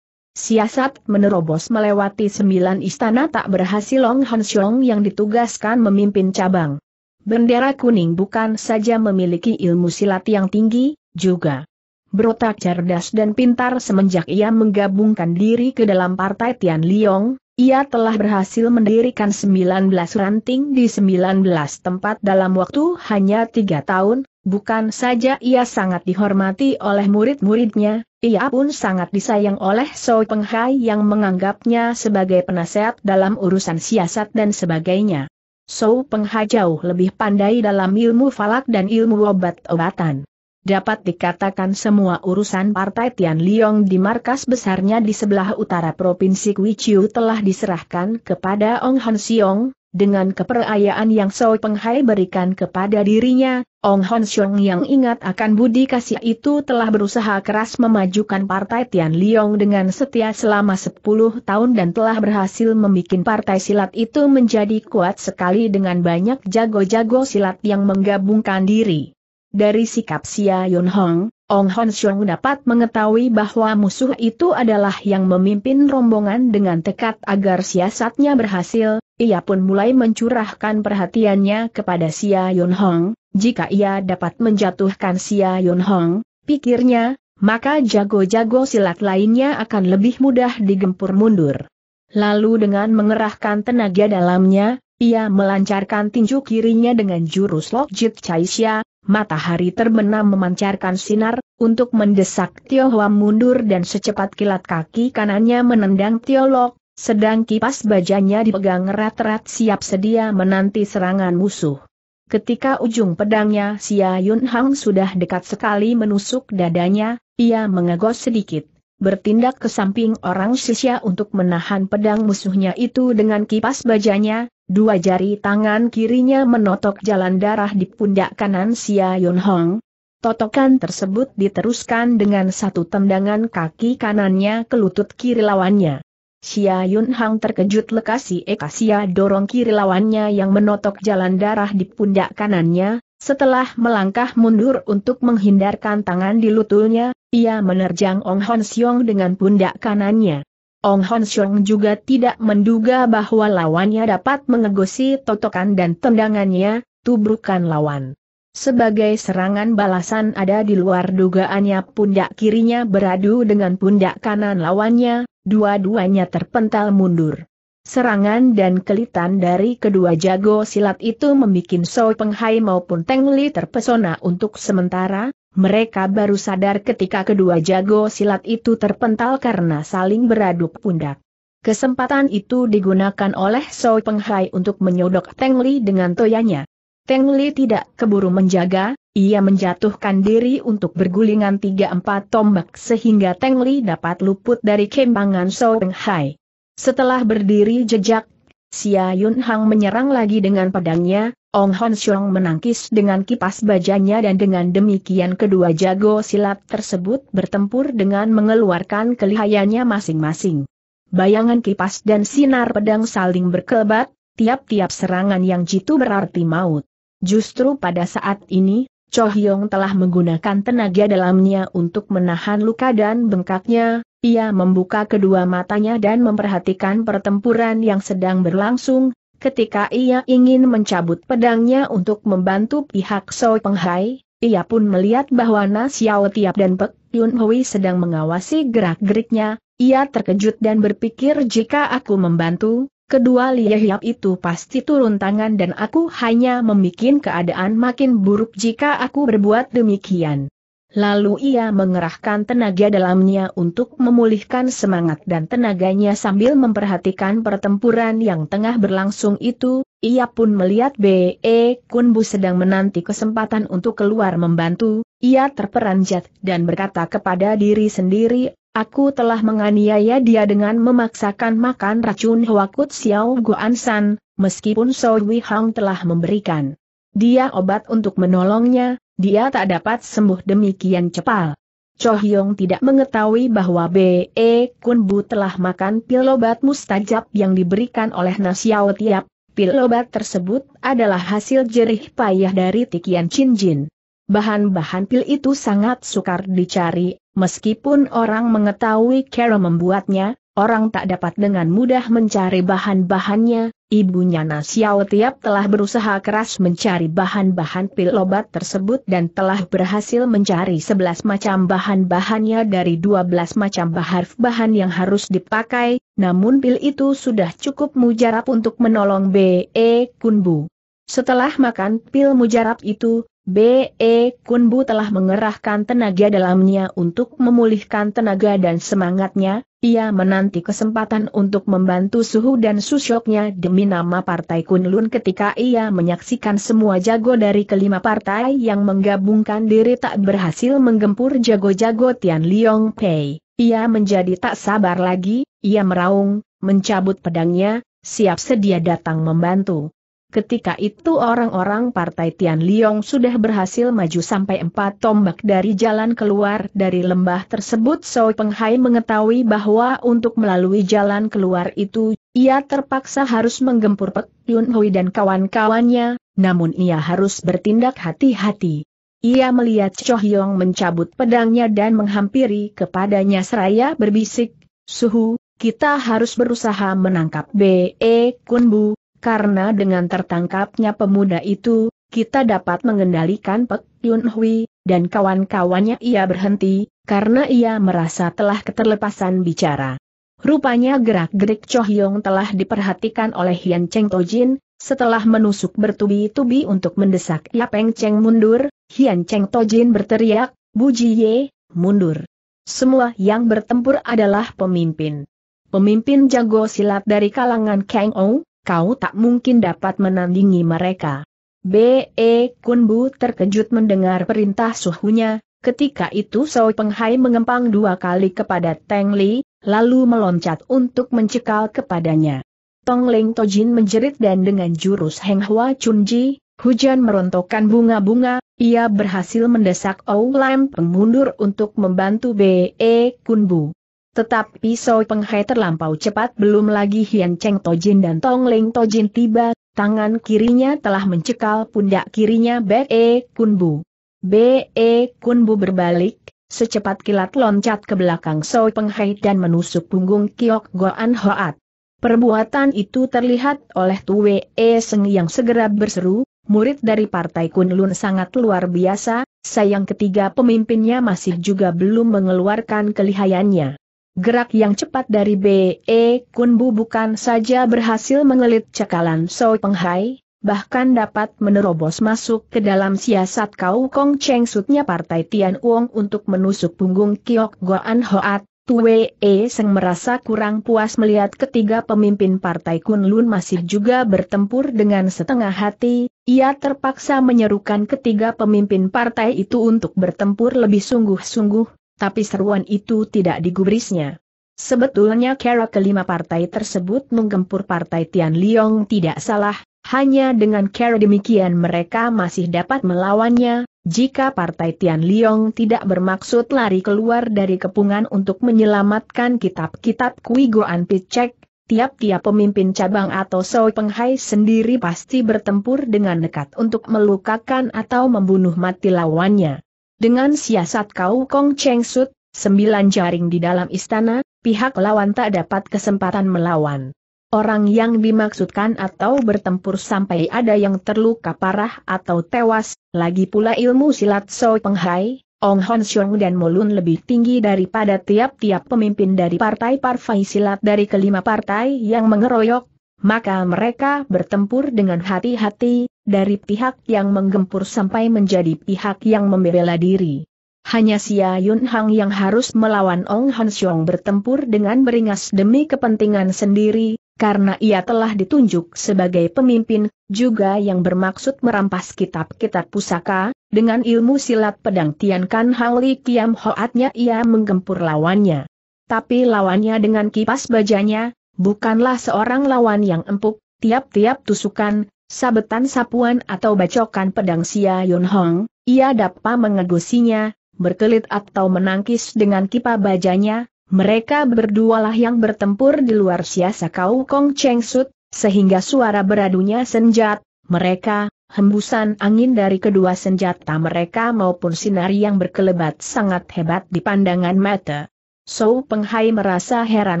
Siasat menerobos melewati sembilan istana tak berhasil Long Hansiong yang ditugaskan memimpin cabang. Bendera kuning bukan saja memiliki ilmu silat yang tinggi, juga berotak cerdas dan pintar semenjak ia menggabungkan diri ke dalam partai Tian Liong, ia telah berhasil mendirikan 19 ranting di 19 tempat dalam waktu hanya tiga tahun, Bukan saja ia sangat dihormati oleh murid-muridnya, ia pun sangat disayang oleh So Penghai yang menganggapnya sebagai penasehat dalam urusan siasat dan sebagainya. So Peng jauh lebih pandai dalam ilmu falak dan ilmu obat-obatan. Dapat dikatakan semua urusan partai Tian Liong di markas besarnya di sebelah utara Provinsi Kuichiu telah diserahkan kepada Ong Han Siong, dengan keperayaan yang Soi Penghai berikan kepada dirinya, Ong Hon Xiong yang ingat akan budi kasih itu telah berusaha keras memajukan partai Tian Liong dengan setia selama 10 tahun dan telah berhasil membuat partai silat itu menjadi kuat sekali dengan banyak jago-jago silat yang menggabungkan diri. Dari sikap Xia Yun Hong, Ong Hon Xiong dapat mengetahui bahwa musuh itu adalah yang memimpin rombongan dengan tekad agar siasatnya berhasil, ia pun mulai mencurahkan perhatiannya kepada Xia Yun Hong, jika ia dapat menjatuhkan Xia Yun Hong, pikirnya, maka jago-jago silat lainnya akan lebih mudah digempur mundur. Lalu dengan mengerahkan tenaga dalamnya, ia melancarkan tinju kirinya dengan jurus Lok Jit Xia, matahari terbenam memancarkan sinar, untuk mendesak Tio mundur dan secepat kilat kaki kanannya menendang Tio Lok, sedang kipas bajanya dipegang erat-erat siap sedia menanti serangan musuh. Ketika ujung pedangnya Xia Yun Hang sudah dekat sekali menusuk dadanya, ia mengegos sedikit, bertindak ke samping orang Sisya untuk menahan pedang musuhnya itu dengan kipas bajanya, Dua jari tangan kirinya menotok jalan darah di pundak kanan Xia Yun Hong. Totokan tersebut diteruskan dengan satu tendangan kaki kanannya ke lutut kiri lawannya. Xia Yun Hong terkejut lekasi Eka Sia dorong kiri lawannya yang menotok jalan darah di pundak kanannya, setelah melangkah mundur untuk menghindarkan tangan di lututnya, ia menerjang Ong Hon Siong dengan pundak kanannya. Ong Hon Xiong juga tidak menduga bahwa lawannya dapat mengegosi totokan dan tendangannya, tubrukan lawan. Sebagai serangan balasan ada di luar dugaannya pundak kirinya beradu dengan pundak kanan lawannya, dua-duanya terpental mundur. Serangan dan kelitan dari kedua jago silat itu membuat So Penghai maupun Teng Li terpesona untuk sementara, mereka baru sadar ketika kedua jago silat itu terpental karena saling beradu pundak. Kesempatan itu digunakan oleh So Penghai untuk menyodok Teng Li dengan toyanya. Teng Li tidak keburu menjaga, ia menjatuhkan diri untuk bergulingan tiga empat tombak sehingga Teng Li dapat luput dari kembangan So Penghai. Setelah berdiri jejak, Xia Yun Hang menyerang lagi dengan pedangnya, Ong Hon Xiong menangkis dengan kipas bajanya dan dengan demikian kedua jago silat tersebut bertempur dengan mengeluarkan kelihayannya masing-masing. Bayangan kipas dan sinar pedang saling berkelebat, tiap-tiap serangan yang jitu berarti maut. Justru pada saat ini, Cho Hyong telah menggunakan tenaga dalamnya untuk menahan luka dan bengkaknya, ia membuka kedua matanya dan memperhatikan pertempuran yang sedang berlangsung, ketika ia ingin mencabut pedangnya untuk membantu pihak Soi Penghai, ia pun melihat bahwa Na Xiao Tiap dan Pek Yun Hui sedang mengawasi gerak-geriknya, ia terkejut dan berpikir jika aku membantu, kedua Liyehyap itu pasti turun tangan dan aku hanya membuat keadaan makin buruk jika aku berbuat demikian. Lalu ia mengerahkan tenaga dalamnya untuk memulihkan semangat dan tenaganya sambil memperhatikan pertempuran yang tengah berlangsung itu, ia pun melihat B.E. Kunbu sedang menanti kesempatan untuk keluar membantu, ia terperanjat dan berkata kepada diri sendiri, aku telah menganiaya dia dengan memaksakan makan racun Hwakut Xiao Guansan, meskipun Wei Hang telah memberikan dia obat untuk menolongnya, dia tak dapat sembuh demikian cepat. Cho Hyong tidak mengetahui bahwa B.E. Kun Bu telah makan pil obat mustajab yang diberikan oleh Nasiao Tiap. Pil obat tersebut adalah hasil jerih payah dari Tikian Chin Jin. Bahan-bahan pil itu sangat sukar dicari, meskipun orang mengetahui cara membuatnya, Orang tak dapat dengan mudah mencari bahan-bahannya, ibunya Nasiao tiap telah berusaha keras mencari bahan-bahan pil obat tersebut dan telah berhasil mencari 11 macam bahan-bahannya dari 12 macam bahan bahan yang harus dipakai, namun pil itu sudah cukup mujarab untuk menolong B.E. Kunbu. Setelah makan pil mujarab itu, B.E. Kunbu telah mengerahkan tenaga dalamnya untuk memulihkan tenaga dan semangatnya, ia menanti kesempatan untuk membantu Suhu dan Susyoknya demi nama Partai Kunlun ketika ia menyaksikan semua jago dari kelima partai yang menggabungkan diri tak berhasil menggempur jago-jago Tian Liong Pei. Ia menjadi tak sabar lagi, ia meraung, mencabut pedangnya, siap sedia datang membantu. Ketika itu orang-orang partai Tian Liong sudah berhasil maju sampai empat tombak dari jalan keluar dari lembah tersebut. So Penghai mengetahui bahwa untuk melalui jalan keluar itu, ia terpaksa harus menggempur Pek Yun Hui dan kawan-kawannya, namun ia harus bertindak hati-hati. Ia melihat Cho Hyong mencabut pedangnya dan menghampiri kepadanya seraya berbisik, Suhu, kita harus berusaha menangkap B.E. Kunbu, karena dengan tertangkapnya pemuda itu, kita dapat mengendalikan Pek Yun Hui, dan kawan-kawannya ia berhenti, karena ia merasa telah keterlepasan bicara. Rupanya gerak-gerik Cho Hyong telah diperhatikan oleh Yan Cheng Tojin, setelah menusuk bertubi-tubi untuk mendesak Ya Peng Cheng mundur, Hian Cheng Tojin berteriak, Bu Jiye, mundur. Semua yang bertempur adalah pemimpin. Pemimpin jago silat dari kalangan Kang Ong, kau tak mungkin dapat menandingi mereka. B.E. Kunbu terkejut mendengar perintah suhunya, ketika itu Sao Penghai mengempang dua kali kepada Teng Li, lalu meloncat untuk mencekal kepadanya. Tong Leng Tojin menjerit dan dengan jurus Heng Hua Chunji, hujan merontokkan bunga-bunga, ia berhasil mendesak Ou Lam pengundur untuk membantu B.E. Kunbu. Tetapi pisau penghai terlampau cepat belum lagi Hian Cheng Tojin dan Tong Ling Tojin tiba, tangan kirinya telah mencekal pundak kirinya B.E. Kunbu. B.E. Kunbu berbalik, secepat kilat loncat ke belakang Soi Penghai dan menusuk punggung Kiok Goan Hoat. Perbuatan itu terlihat oleh Tue E Seng yang segera berseru, murid dari Partai Kunlun sangat luar biasa, sayang ketiga pemimpinnya masih juga belum mengeluarkan kelihayannya. Gerak yang cepat dari B.E. Kunbu bukan saja berhasil mengelit cekalan So Penghai, bahkan dapat menerobos masuk ke dalam siasat Kau Kong Cheng Sutnya Partai Tian Uong untuk menusuk punggung Kiok Goan Hoat, Tue E Seng merasa kurang puas melihat ketiga pemimpin Partai Kun Lun masih juga bertempur dengan setengah hati, ia terpaksa menyerukan ketiga pemimpin partai itu untuk bertempur lebih sungguh-sungguh, tapi seruan itu tidak digubrisnya. Sebetulnya kera kelima partai tersebut menggempur partai Tian Liong tidak salah, hanya dengan kera demikian mereka masih dapat melawannya, jika partai Tian Liong tidak bermaksud lari keluar dari kepungan untuk menyelamatkan kitab-kitab Kui Goan Picek, tiap-tiap pemimpin cabang atau Soe Penghai sendiri pasti bertempur dengan dekat untuk melukakan atau membunuh mati lawannya. Dengan siasat kau Kong Cheng Sut, sembilan jaring di dalam istana, pihak lawan tak dapat kesempatan melawan. Orang yang dimaksudkan atau bertempur sampai ada yang terluka parah atau tewas, lagi pula ilmu silat Soi Penghai, Ong Hon Xiong dan Molun lebih tinggi daripada tiap-tiap pemimpin dari partai parfai silat dari kelima partai yang mengeroyok, maka mereka bertempur dengan hati-hati, dari pihak yang menggempur sampai menjadi pihak yang membela diri. Hanya Xia ya Yun Hang yang harus melawan Ong Han Xiong bertempur dengan beringas demi kepentingan sendiri, karena ia telah ditunjuk sebagai pemimpin, juga yang bermaksud merampas kitab-kitab pusaka, dengan ilmu silat pedang Tian Kan Hang Li Kiam Hoatnya ia menggempur lawannya. Tapi lawannya dengan kipas bajanya, bukanlah seorang lawan yang empuk, tiap-tiap tusukan, Sabetan sapuan atau bacokan pedang Sia Yun Hong, ia dapat mengegusinya, berkelit atau menangkis dengan kipa bajanya, mereka berdualah yang bertempur di luar siasa kau Kong Cheng Sut, sehingga suara beradunya senjat, mereka, hembusan angin dari kedua senjata mereka maupun sinar yang berkelebat sangat hebat di pandangan mata. So Penghai merasa heran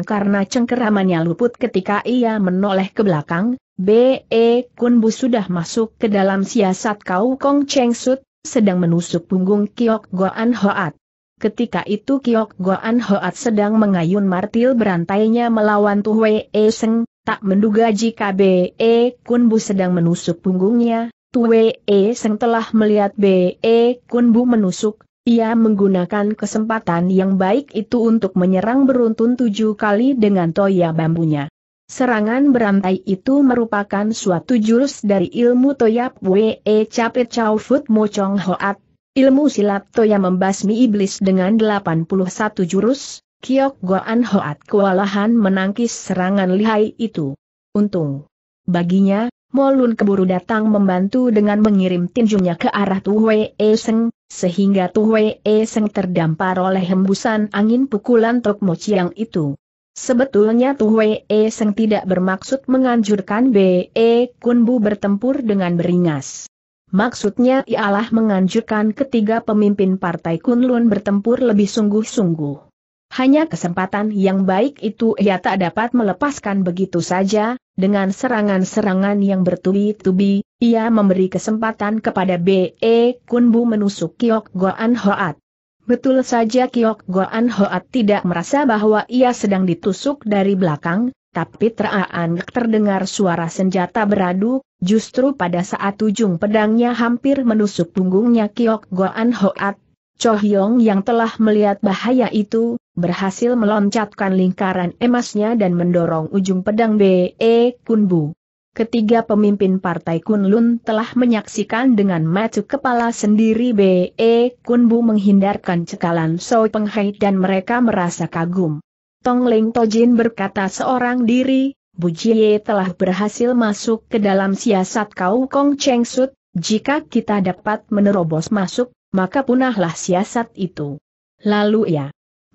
karena cengkeramannya luput ketika ia menoleh ke belakang, B.E. Kunbu sudah masuk ke dalam siasat kau Kong Cheng Sut, sedang menusuk punggung Kiok Goan Hoat. Ketika itu Kiok Goan Hoat sedang mengayun martil berantainya melawan Tuhwe E Seng, tak menduga jika B.E. Kunbu sedang menusuk punggungnya, Tuhwe E Seng telah melihat B.E. Kunbu menusuk, ia menggunakan kesempatan yang baik itu untuk menyerang beruntun tujuh kali dengan toya bambunya. Serangan berantai itu merupakan suatu jurus dari ilmu Toyap Wee Capit Chow Fut Mo Chong Hoat. Ilmu silat Toya membasmi iblis dengan 81 jurus, Kiok Goan Hoat kewalahan menangkis serangan lihai itu. Untung. Baginya, Molun keburu datang membantu dengan mengirim tinjunya ke arah E Seng, sehingga E Seng terdampar oleh hembusan angin pukulan Tok Mo Chiang itu. Sebetulnya Tuhwe E Seng tidak bermaksud menganjurkan B. E. Kunbu bertempur dengan beringas. Maksudnya ialah menganjurkan ketiga pemimpin Partai Kunlun bertempur lebih sungguh-sungguh. Hanya kesempatan yang baik itu ia tak dapat melepaskan begitu saja, dengan serangan-serangan yang bertubi-tubi, ia memberi kesempatan kepada B.E. E Kunbu menusuk Kiok Goan Hoat. Betul saja Kiok Goan Hoat tidak merasa bahwa ia sedang ditusuk dari belakang, tapi teraan terdengar suara senjata beradu, justru pada saat ujung pedangnya hampir menusuk punggungnya Kiok Goan Hoat. Cho Hyong yang telah melihat bahaya itu, berhasil meloncatkan lingkaran emasnya dan mendorong ujung pedang B.E. Kunbu. Ketiga pemimpin partai Kunlun telah menyaksikan dengan mata kepala sendiri B.E. Kunbu menghindarkan cekalan So Penghai dan mereka merasa kagum. Tong Ling Tojin berkata seorang diri, Bu Jie telah berhasil masuk ke dalam siasat Kau Kong Cheng Sut, jika kita dapat menerobos masuk, maka punahlah siasat itu. Lalu ya,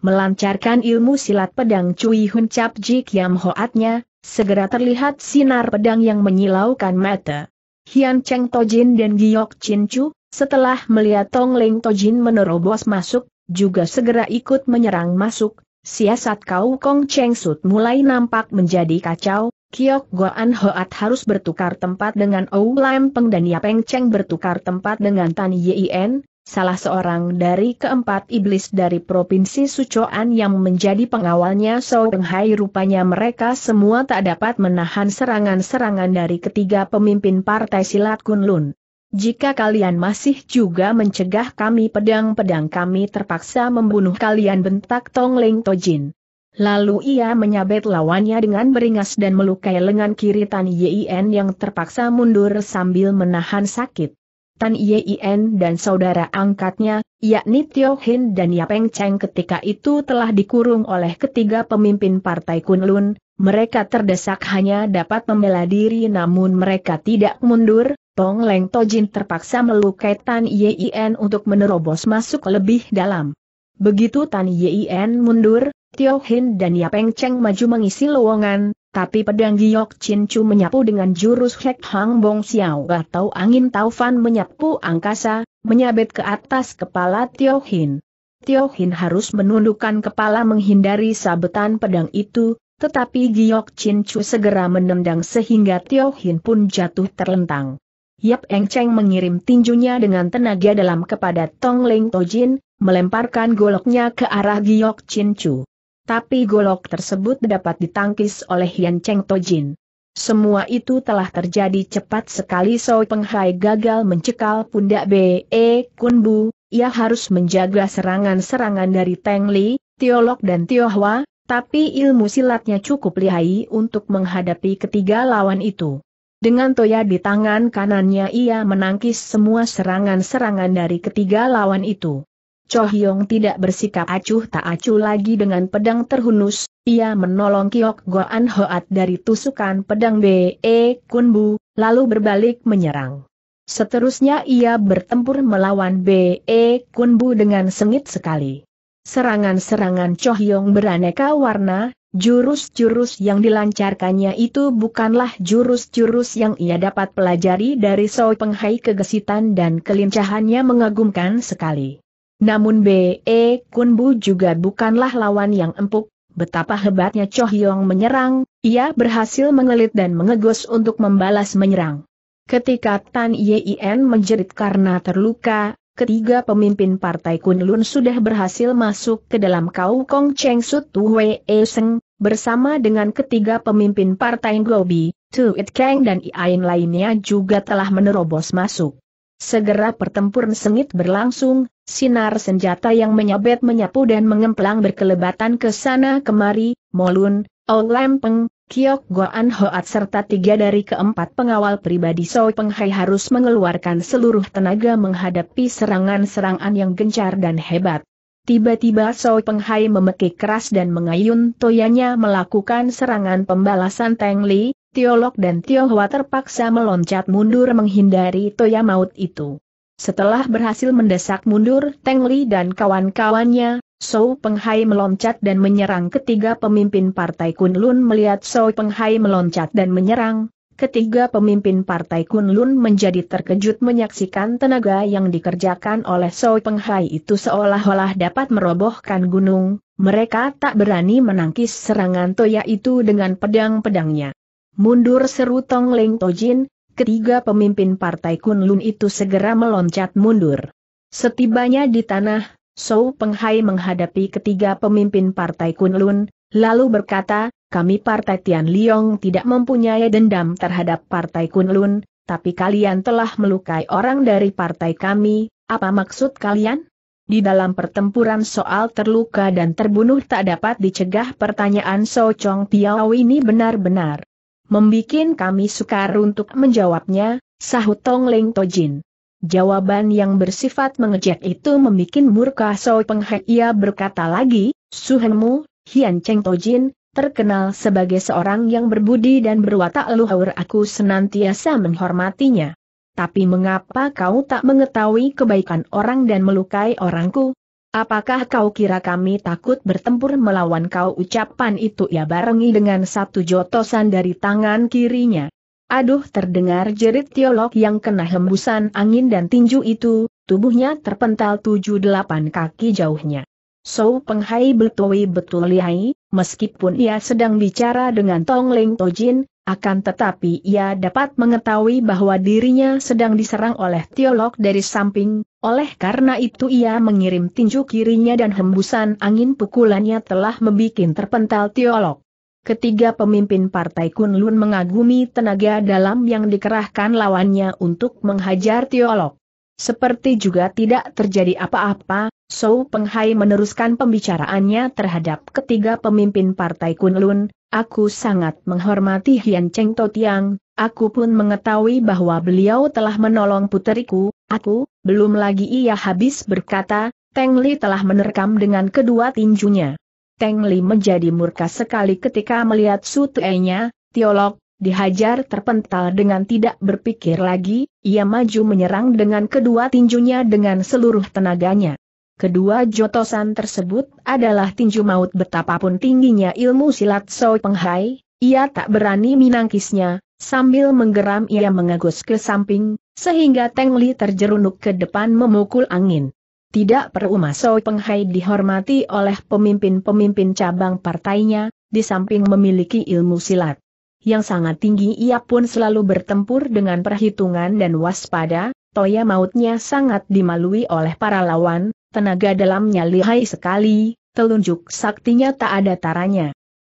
melancarkan ilmu silat pedang Cui Hun Cap Ji Kiam Hoatnya, Segera terlihat sinar pedang yang menyilaukan mata. Hian Cheng Tojin dan Giok Chin Chu, setelah melihat Tong Ling Tojin menerobos masuk, juga segera ikut menyerang masuk, siasat kau Kong Cheng Sut mulai nampak menjadi kacau, Kiok Goan Hoat harus bertukar tempat dengan Ou Lam Peng dan Yapeng Cheng bertukar tempat dengan Tan Yien, salah seorang dari keempat iblis dari Provinsi Sucoan yang menjadi pengawalnya So Hai rupanya mereka semua tak dapat menahan serangan-serangan dari ketiga pemimpin Partai Silat Kunlun. Jika kalian masih juga mencegah kami pedang-pedang kami terpaksa membunuh kalian bentak Tong Ling Tojin. Lalu ia menyabet lawannya dengan beringas dan melukai lengan kiri Tan Yien yang terpaksa mundur sambil menahan sakit. Tan Yien dan saudara angkatnya, yakni Tio Hin dan Yapeng Cheng ketika itu telah dikurung oleh ketiga pemimpin Partai Kunlun, mereka terdesak hanya dapat membela diri namun mereka tidak mundur, Tong Leng Tojin terpaksa melukai Tan Yien untuk menerobos masuk lebih dalam. Begitu Tan Yien mundur, Tio Hin dan Yapeng Cheng maju mengisi lowongan, tapi pedang Giok Chin Chu menyapu dengan jurus Hek Hang Bong Xiao atau angin taufan menyapu angkasa, menyabet ke atas kepala Tio Hin. Tio Hin harus menundukkan kepala menghindari sabetan pedang itu, tetapi Giok Chin Chu segera menendang sehingga Tio Hin pun jatuh terlentang. Yap Eng Cheng mengirim tinjunya dengan tenaga dalam kepada Tong Leng Tojin, melemparkan goloknya ke arah Giok Chin Chu tapi golok tersebut dapat ditangkis oleh Yan Cheng Tojin. Semua itu telah terjadi cepat sekali So Penghai gagal mencekal pundak B.E. E Kun Bu. ia harus menjaga serangan-serangan dari Teng Li, Tiolok dan Tiohwa, tapi ilmu silatnya cukup lihai untuk menghadapi ketiga lawan itu. Dengan toya di tangan kanannya ia menangkis semua serangan-serangan dari ketiga lawan itu. Cho Hyong tidak bersikap acuh tak acuh lagi dengan pedang terhunus, ia menolong Kiok Goan Hoat dari tusukan pedang B.E. Kunbu, lalu berbalik menyerang. Seterusnya ia bertempur melawan B.E. Kunbu dengan sengit sekali. Serangan-serangan Cho Hyong beraneka warna, jurus-jurus yang dilancarkannya itu bukanlah jurus-jurus yang ia dapat pelajari dari Soe Penghai kegesitan dan kelincahannya mengagumkan sekali. Namun B.E. Kunbu juga bukanlah lawan yang empuk, betapa hebatnya Cho Hyong menyerang, ia berhasil mengelit dan mengegos untuk membalas menyerang. Ketika Tan Yien menjerit karena terluka, ketiga pemimpin partai Kunlun sudah berhasil masuk ke dalam Kau Kong Cheng Tu Wei Seng, bersama dengan ketiga pemimpin partai Gobi, It Kang dan Iain lainnya juga telah menerobos masuk. Segera pertempuran sengit berlangsung, Sinar senjata yang menyabet menyapu dan mengemplang berkelebatan ke sana kemari, Molun, Ou Lempeng, Kiok Goan Hoat serta tiga dari keempat pengawal pribadi Soi Penghai harus mengeluarkan seluruh tenaga menghadapi serangan-serangan yang gencar dan hebat. Tiba-tiba Soi Penghai memekik keras dan mengayun toyanya melakukan serangan pembalasan Teng Li, Tiolok dan Tionghoa terpaksa meloncat mundur menghindari toya maut itu. Setelah berhasil mendesak mundur Teng Li dan kawan-kawannya, Sou Penghai meloncat dan menyerang ketiga pemimpin Partai Kunlun melihat Sou Penghai meloncat dan menyerang, ketiga pemimpin Partai Kunlun menjadi terkejut menyaksikan tenaga yang dikerjakan oleh Sou Penghai itu seolah-olah dapat merobohkan gunung, mereka tak berani menangkis serangan Toya itu dengan pedang-pedangnya. Mundur seru Tong Ling Tojin, ketiga pemimpin partai Kunlun itu segera meloncat mundur. Setibanya di tanah, Sou Penghai menghadapi ketiga pemimpin partai Kunlun, lalu berkata, kami partai Tian Liong tidak mempunyai dendam terhadap partai Kunlun, tapi kalian telah melukai orang dari partai kami, apa maksud kalian? Di dalam pertempuran soal terluka dan terbunuh tak dapat dicegah pertanyaan So Chong Piao ini benar-benar Membikin kami sukar untuk menjawabnya, sahut Tong Leng Tojin. Jawaban yang bersifat mengejek itu membuat murka So Peng Ia berkata lagi, Suhenmu, Hian Cheng Tojin, terkenal sebagai seorang yang berbudi dan berwatak luhur aku senantiasa menghormatinya. Tapi mengapa kau tak mengetahui kebaikan orang dan melukai orangku? Apakah kau kira kami takut bertempur melawan kau? Ucapan itu ia barengi dengan satu jotosan dari tangan kirinya. Aduh terdengar jerit teolog yang kena hembusan angin dan tinju itu, tubuhnya terpental tujuh delapan kaki jauhnya. So Penghai betul betul lihai, meskipun ia sedang bicara dengan Tong Leng Tojin, akan tetapi ia dapat mengetahui bahwa dirinya sedang diserang oleh teolog dari samping, oleh karena itu ia mengirim tinju kirinya dan hembusan angin pukulannya telah membuat terpental teolog. Ketiga pemimpin partai Kunlun mengagumi tenaga dalam yang dikerahkan lawannya untuk menghajar teolog. Seperti juga tidak terjadi apa-apa, So Penghai meneruskan pembicaraannya terhadap ketiga pemimpin partai Kunlun, Aku sangat menghormati Hian Cheng Totiang, aku pun mengetahui bahwa beliau telah menolong puteriku, aku, belum lagi ia habis berkata, Teng Li telah menerkam dengan kedua tinjunya. Teng Li menjadi murka sekali ketika melihat sutenya, teolog, dihajar terpental dengan tidak berpikir lagi, ia maju menyerang dengan kedua tinjunya dengan seluruh tenaganya. Kedua jotosan tersebut adalah tinju maut betapapun tingginya ilmu silat Soi Penghai, ia tak berani minangkisnya, sambil menggeram ia mengagus ke samping, sehingga Teng Li terjerunuk ke depan memukul angin. Tidak perlu Soi Penghai dihormati oleh pemimpin-pemimpin cabang partainya, di samping memiliki ilmu silat yang sangat tinggi ia pun selalu bertempur dengan perhitungan dan waspada, toya mautnya sangat dimalui oleh para lawan, tenaga dalamnya lihai sekali, telunjuk saktinya tak ada taranya.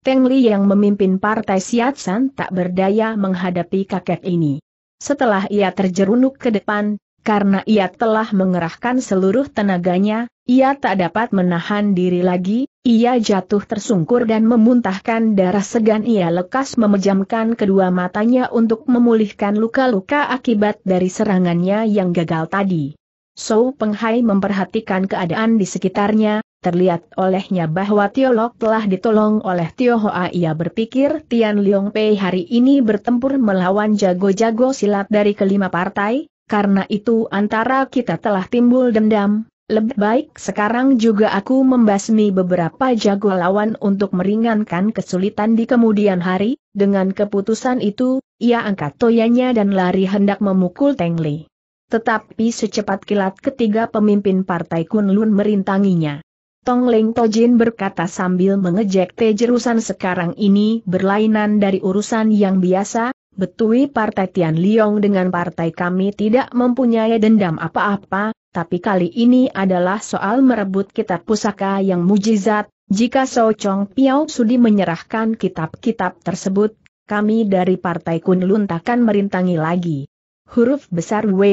Teng Li yang memimpin partai San tak berdaya menghadapi kakek ini. Setelah ia terjerunuk ke depan, karena ia telah mengerahkan seluruh tenaganya, ia tak dapat menahan diri lagi, ia jatuh tersungkur dan memuntahkan darah segan ia lekas memejamkan kedua matanya untuk memulihkan luka-luka akibat dari serangannya yang gagal tadi. Sou Penghai memperhatikan keadaan di sekitarnya, terlihat olehnya bahwa Tiolok telah ditolong oleh Tio Hoa. Ia berpikir Tian Leong Pei hari ini bertempur melawan jago-jago silat dari kelima partai, karena itu antara kita telah timbul dendam. Lebih baik sekarang juga aku membasmi beberapa jago lawan untuk meringankan kesulitan di kemudian hari, dengan keputusan itu, ia angkat toyanya dan lari hendak memukul Teng Li. Tetapi secepat kilat ketiga pemimpin partai Kunlun merintanginya. Tong Leng Tojin berkata sambil mengejek tejerusan sekarang ini berlainan dari urusan yang biasa, betui partai Tian Liong dengan partai kami tidak mempunyai dendam apa-apa, tapi kali ini adalah soal merebut kitab pusaka yang mujizat, jika So Chong Piao Sudi menyerahkan kitab-kitab tersebut, kami dari partai Kunlun takkan merintangi lagi huruf besar W.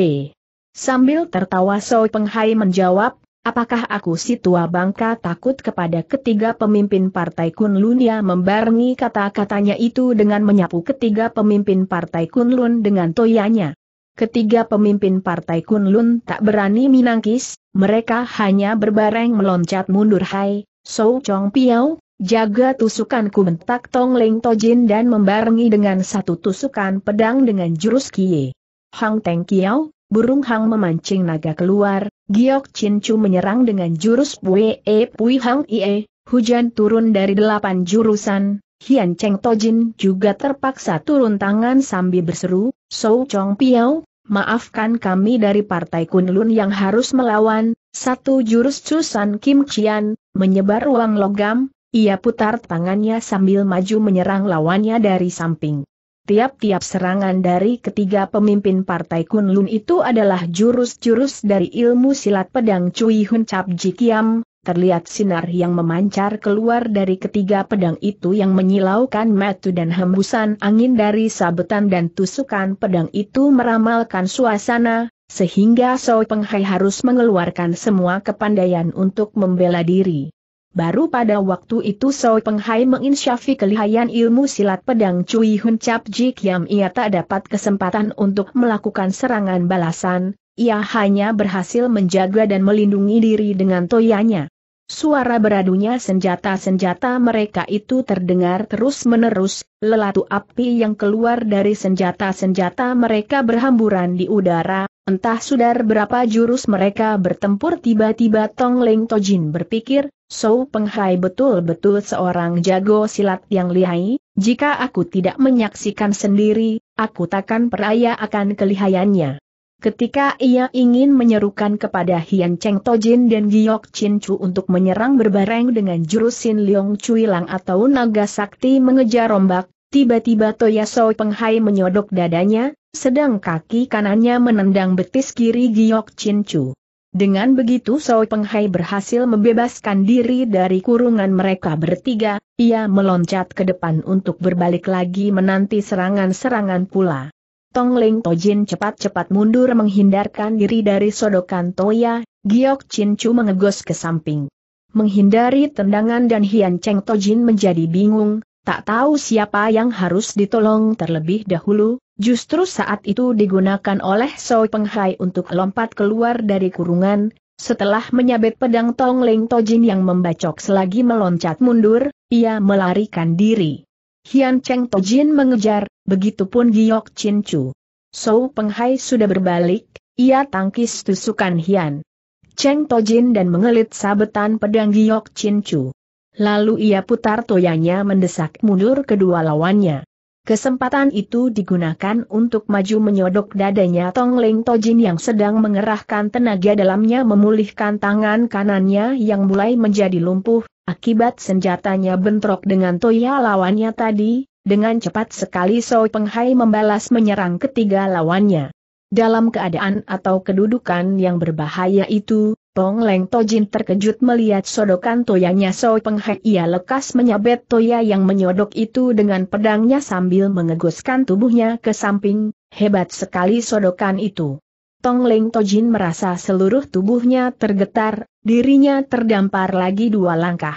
Sambil tertawa Soi Penghai menjawab, apakah aku si tua bangka takut kepada ketiga pemimpin partai Kunlun?" ya membarengi kata-katanya itu dengan menyapu ketiga pemimpin partai Kunlun dengan toyanya. Ketiga pemimpin partai Kunlun tak berani minangkis, mereka hanya berbareng meloncat mundur hai, So Chong Piao, jaga tusukanku bentak Tong Leng Tojin dan membarengi dengan satu tusukan pedang dengan jurus Kie. Hang Teng Kiao, burung Hang memancing naga keluar, Giok Chin Chu menyerang dengan jurus Bue E Pui Hang Ie, hujan turun dari delapan jurusan, Hian Cheng Tojin juga terpaksa turun tangan sambil berseru, Sou Chong Piao, maafkan kami dari Partai Kunlun yang harus melawan, satu jurus Susan Kim Chian, menyebar uang logam, ia putar tangannya sambil maju menyerang lawannya dari samping tiap-tiap serangan dari ketiga pemimpin partai Kunlun itu adalah jurus-jurus dari ilmu silat pedang Cui Hun Cap Jikiam, terlihat sinar yang memancar keluar dari ketiga pedang itu yang menyilaukan metu dan hembusan angin dari sabetan dan tusukan pedang itu meramalkan suasana, sehingga So Penghai harus mengeluarkan semua kepandaian untuk membela diri. Baru pada waktu itu Soi Penghai menginsyafi kelihayan ilmu silat pedang Cui Hun Cap Ji ia tak dapat kesempatan untuk melakukan serangan balasan, ia hanya berhasil menjaga dan melindungi diri dengan toyanya. Suara beradunya senjata-senjata mereka itu terdengar terus-menerus, lelatu api yang keluar dari senjata-senjata mereka berhamburan di udara, Entah sudah berapa jurus mereka bertempur tiba-tiba Tong Leng Tojin berpikir, So Penghai betul-betul seorang jago silat yang lihai, jika aku tidak menyaksikan sendiri, aku takkan peraya akan kelihayannya. Ketika ia ingin menyerukan kepada Hian Cheng Tojin dan Giok Chin Chu untuk menyerang berbareng dengan jurus Sin Leong Cui Lang atau Naga Sakti mengejar rombak, tiba-tiba Toya So Penghai menyodok dadanya, sedang kaki kanannya menendang betis kiri Giok Chin Chu. Dengan begitu Peng Hai berhasil membebaskan diri dari kurungan mereka bertiga, ia meloncat ke depan untuk berbalik lagi menanti serangan-serangan pula. Tong Ling Tojin cepat-cepat mundur menghindarkan diri dari sodokan Toya, Giok Chin Chu mengegos ke samping. Menghindari tendangan dan Hian Cheng Tojin menjadi bingung, tak tahu siapa yang harus ditolong terlebih dahulu, Justru saat itu digunakan oleh Soi Penghai untuk lompat keluar dari kurungan, setelah menyabet pedang Tong Leng Tojin yang membacok selagi meloncat mundur, ia melarikan diri. Hian Cheng Tojin mengejar, begitupun Giok Chin Chu. Peng Penghai sudah berbalik, ia tangkis tusukan Hian. Cheng Tojin dan mengelit sabetan pedang Giok Chin Chu. Lalu ia putar toyanya mendesak mundur kedua lawannya. Kesempatan itu digunakan untuk maju menyodok dadanya Tong Leng Tojin yang sedang mengerahkan tenaga dalamnya memulihkan tangan kanannya yang mulai menjadi lumpuh, akibat senjatanya bentrok dengan toya lawannya tadi, dengan cepat sekali So Peng Hai membalas menyerang ketiga lawannya. Dalam keadaan atau kedudukan yang berbahaya itu, Tong Leng Tojin terkejut melihat sodokan toyanya So Peng Ia lekas menyabet toya yang menyodok itu dengan pedangnya sambil mengeguskan tubuhnya ke samping, hebat sekali sodokan itu. Tong Leng Tojin merasa seluruh tubuhnya tergetar, dirinya terdampar lagi dua langkah.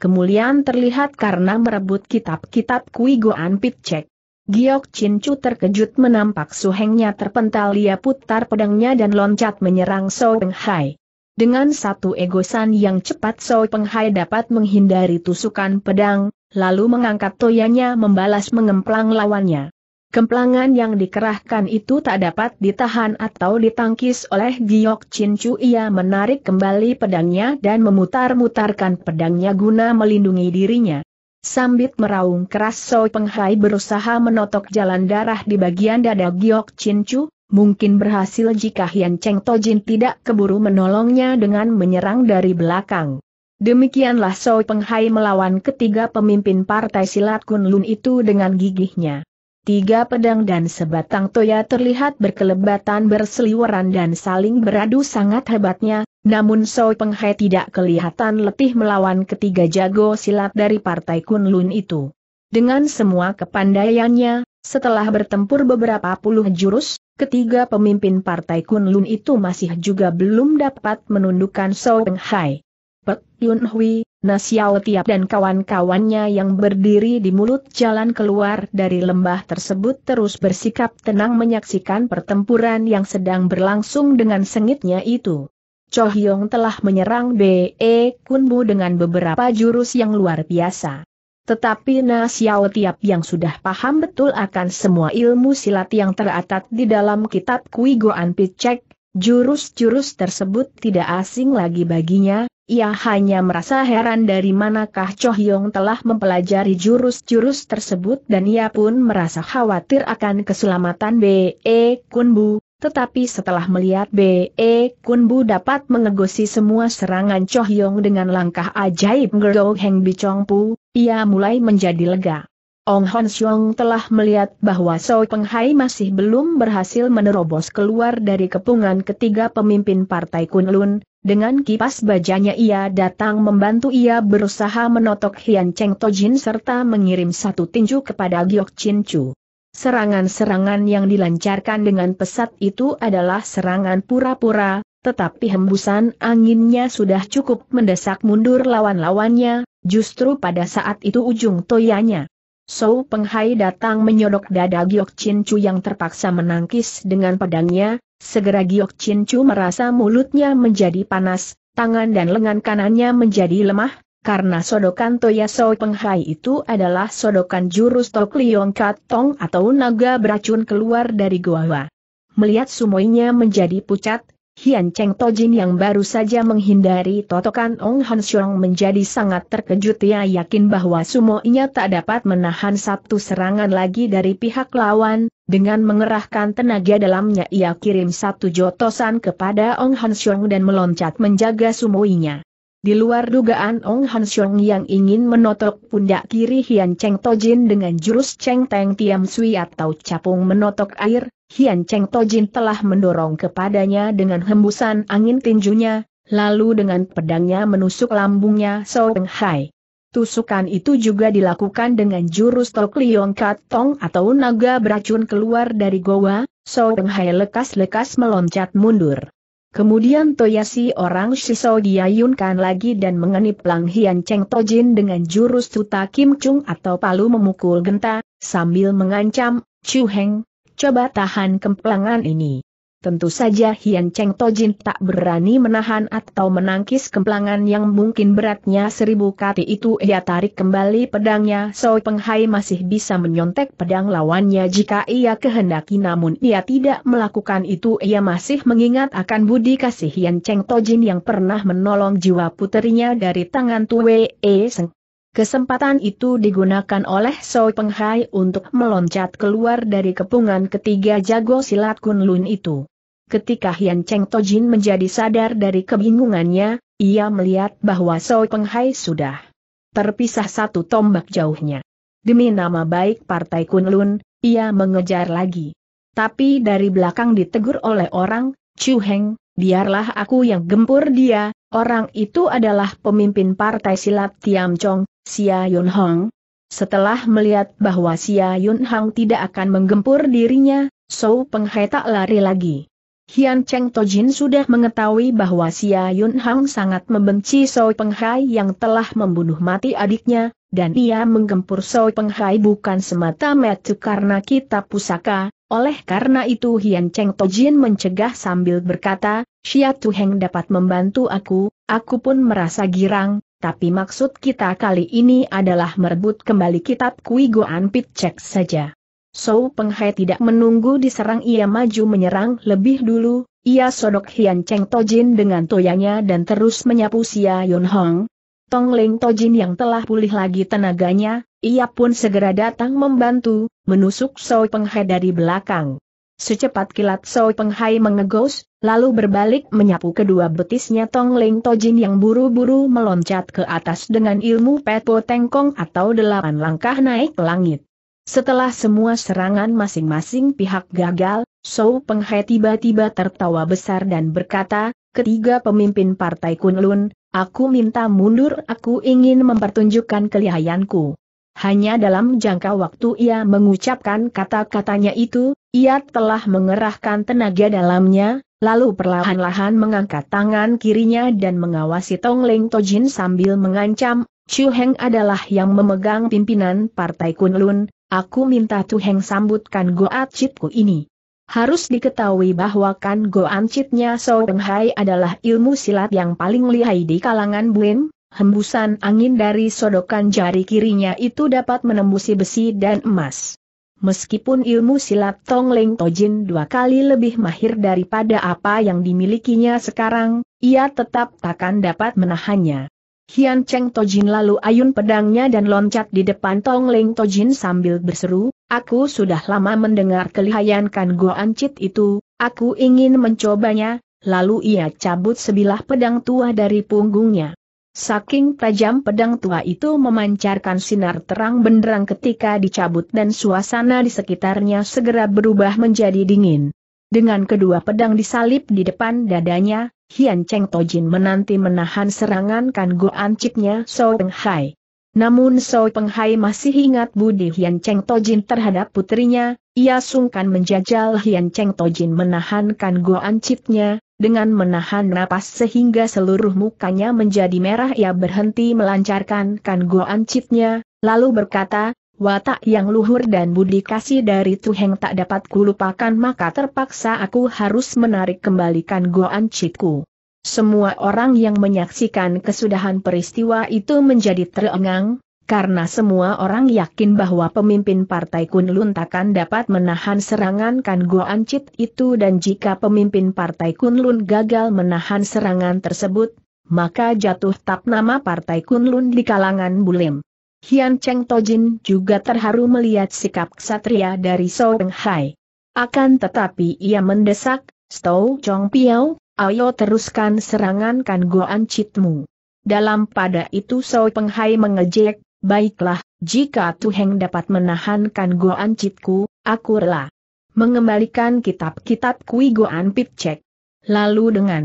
Kemuliaan terlihat karena merebut kitab-kitab Kui Goan Pitcek. Giok Chin Chu terkejut menampak suhengnya terpental ia putar pedangnya dan loncat menyerang So Peng Hai. Dengan satu egosan yang cepat Soi Penghai dapat menghindari tusukan pedang, lalu mengangkat toyanya membalas mengemplang lawannya. Kemplangan yang dikerahkan itu tak dapat ditahan atau ditangkis oleh Giok Chin Chu. Ia menarik kembali pedangnya dan memutar-mutarkan pedangnya guna melindungi dirinya. Sambit meraung keras Soi Penghai berusaha menotok jalan darah di bagian dada Giok Chin Chu, mungkin berhasil jika Hian Cheng Tojin tidak keburu menolongnya dengan menyerang dari belakang. Demikianlah Soi Penghai melawan ketiga pemimpin partai silat Kunlun itu dengan gigihnya. Tiga pedang dan sebatang toya terlihat berkelebatan berseliweran dan saling beradu sangat hebatnya, namun Soi Penghai tidak kelihatan letih melawan ketiga jago silat dari partai Kunlun itu. Dengan semua kepandaiannya, setelah bertempur beberapa puluh jurus, ketiga pemimpin partai Kunlun itu masih juga belum dapat menundukkan Sao Hai. Pek Yun Hui, Nasiao Tiap dan kawan-kawannya yang berdiri di mulut jalan keluar dari lembah tersebut terus bersikap tenang menyaksikan pertempuran yang sedang berlangsung dengan sengitnya itu. Cho Hyong telah menyerang B.E. Kunbu dengan beberapa jurus yang luar biasa. Tetapi Na Xiao Tiap yang sudah paham betul akan semua ilmu silat yang teratat di dalam kitab Kui Goan Picek, jurus-jurus tersebut tidak asing lagi baginya, ia hanya merasa heran dari manakah Choh Yong telah mempelajari jurus-jurus tersebut dan ia pun merasa khawatir akan keselamatan B.E. E Kunbu. Tetapi setelah melihat B.E. E Kunbu dapat mengegosi semua serangan Choh Yong dengan langkah ajaib Gerou Heng Chong Pu, ia mulai menjadi lega. Ong Hon Xiong telah melihat bahwa So Peng Hai masih belum berhasil menerobos keluar dari kepungan ketiga pemimpin Partai Kunlun, dengan kipas bajanya ia datang membantu ia berusaha menotok Hian Cheng Tojin serta mengirim satu tinju kepada Giok Chin Chu. Serangan-serangan yang dilancarkan dengan pesat itu adalah serangan pura-pura, tetapi hembusan anginnya sudah cukup mendesak mundur lawan-lawannya, Justru pada saat itu ujung toyanya. So Penghai datang menyodok dada Giok Chin Chu yang terpaksa menangkis dengan pedangnya, segera Giok Chin Chu merasa mulutnya menjadi panas, tangan dan lengan kanannya menjadi lemah, karena sodokan Toya So Penghai itu adalah sodokan jurus Tok Liong Tong atau naga beracun keluar dari gua. Melihat sumoinya menjadi pucat, Hian Cheng Tojin yang baru saja menghindari totokan Ong Han Xiong menjadi sangat terkejut ia yakin bahwa sumo-nya tak dapat menahan satu serangan lagi dari pihak lawan, dengan mengerahkan tenaga dalamnya ia kirim satu jotosan kepada Ong Han Xiong dan meloncat menjaga sumo-nya. Di luar dugaan Ong Han Xiong yang ingin menotok pundak kiri Hian Cheng Tojin dengan jurus Cheng Teng Tiam Sui atau capung menotok air, Hian Cheng Tojin telah mendorong kepadanya dengan hembusan angin tinjunya, lalu dengan pedangnya menusuk lambungnya So Peng Hai. Tusukan itu juga dilakukan dengan jurus Tok Liong Tong atau naga beracun keluar dari goa, So Peng Hai lekas-lekas meloncat mundur. Kemudian Toyasi orang Shiso diayunkan lagi dan mengenip Lang Hian Cheng Tojin dengan jurus Tuta Kim Chung atau palu memukul genta, sambil mengancam, Chu Heng, coba tahan kemplangan ini. Tentu saja Hian Cheng Tojin tak berani menahan atau menangkis kemplangan yang mungkin beratnya seribu kati itu ia tarik kembali pedangnya Soi Penghai masih bisa menyontek pedang lawannya jika ia kehendaki namun ia tidak melakukan itu ia masih mengingat akan budi kasih Hian Cheng Tojin yang pernah menolong jiwa puterinya dari tangan Tue E Seng. Kesempatan itu digunakan oleh Soi Penghai untuk meloncat keluar dari kepungan ketiga jago silat Kunlun itu. Ketika Hian Cheng Tojin menjadi sadar dari kebingungannya, ia melihat bahwa Soi Peng Hai sudah terpisah satu tombak jauhnya. Demi nama baik Partai Kunlun, ia mengejar lagi. Tapi dari belakang ditegur oleh orang, Chu Heng, biarlah aku yang gempur dia, orang itu adalah pemimpin Partai Silat Tiam Chong, Xia Yun Hong. Setelah melihat bahwa Xia Yun Hong tidak akan menggempur dirinya, Sao Peng Hai tak lari lagi. Hian Cheng Tojin sudah mengetahui bahwa Xia Yun Hang sangat membenci Soi Penghai yang telah membunuh mati adiknya, dan ia menggempur Soi Penghai bukan semata-mata karena kitab pusaka, oleh karena itu Hian Cheng Tojin mencegah sambil berkata, Xia Tuheng dapat membantu aku, aku pun merasa girang, tapi maksud kita kali ini adalah merebut kembali kitab Kui Goan Pit Cek saja. Sou Penghai tidak menunggu diserang ia maju menyerang lebih dulu, ia sodok Hian Cheng Tojin dengan toyanya dan terus menyapu Sia Yun Hong. Tong Leng Tojin yang telah pulih lagi tenaganya, ia pun segera datang membantu, menusuk Peng Penghai dari belakang. Secepat kilat Peng Penghai mengegos, lalu berbalik menyapu kedua betisnya Tong Leng Tojin yang buru-buru meloncat ke atas dengan ilmu Pet Po Tengkong atau delapan langkah naik langit. Setelah semua serangan masing-masing pihak gagal, Sou Penghe tiba-tiba tertawa besar dan berkata, ketiga pemimpin partai Kunlun, aku minta mundur aku ingin mempertunjukkan kelihayanku. Hanya dalam jangka waktu ia mengucapkan kata-katanya itu, ia telah mengerahkan tenaga dalamnya, lalu perlahan-lahan mengangkat tangan kirinya dan mengawasi Tong Leng Tojin sambil mengancam, Chu Heng adalah yang memegang pimpinan Partai Kunlun, Aku minta Tuheng sambutkan Chipku ini. Harus diketahui bahwa kan goancitnya Sou Hai adalah ilmu silat yang paling lihai di kalangan Buin, hembusan angin dari sodokan jari kirinya itu dapat menembusi besi dan emas. Meskipun ilmu silat Tong Leng Tojin dua kali lebih mahir daripada apa yang dimilikinya sekarang, ia tetap takkan dapat menahannya. Hian Cheng Tojin lalu ayun pedangnya dan loncat di depan Tong Leng Tojin sambil berseru, aku sudah lama mendengar kelihayan Kan Go Ancit itu, aku ingin mencobanya, lalu ia cabut sebilah pedang tua dari punggungnya. Saking tajam pedang tua itu memancarkan sinar terang benderang ketika dicabut dan suasana di sekitarnya segera berubah menjadi dingin. Dengan kedua pedang disalip di depan dadanya, Hian Cheng Tojin menanti menahan serangan kan goanciknya So Peng Hai. Namun So Peng Hai masih ingat budi Hian Cheng Tojin terhadap putrinya, ia sungkan menjajal Hian Cheng Tojin menahan kan goanciknya, dengan menahan napas sehingga seluruh mukanya menjadi merah ia berhenti melancarkan kan goanciknya, lalu berkata, Watak yang luhur dan budi kasih dari Tuheng tak dapat kulupakan maka terpaksa aku harus menarik kembalikan goan citku. Semua orang yang menyaksikan kesudahan peristiwa itu menjadi terengang, karena semua orang yakin bahwa pemimpin partai Kunlun takkan dapat menahan serangan Kan Goan Cit itu dan jika pemimpin partai Kunlun gagal menahan serangan tersebut, maka jatuh tap nama partai Kunlun di kalangan Bulim. Hian Cheng Tojin juga terharu melihat sikap ksatria dari Song Hai. Akan tetapi ia mendesak, Stou Chong Piao, ayo teruskan serangan kan Goan Chitmu. Dalam pada itu Peng Hai mengejek, baiklah, jika Tu Heng dapat menahan kan Goan Chitku, aku rela. Mengembalikan kitab-kitab Kui Goan Pitcek. Lalu dengan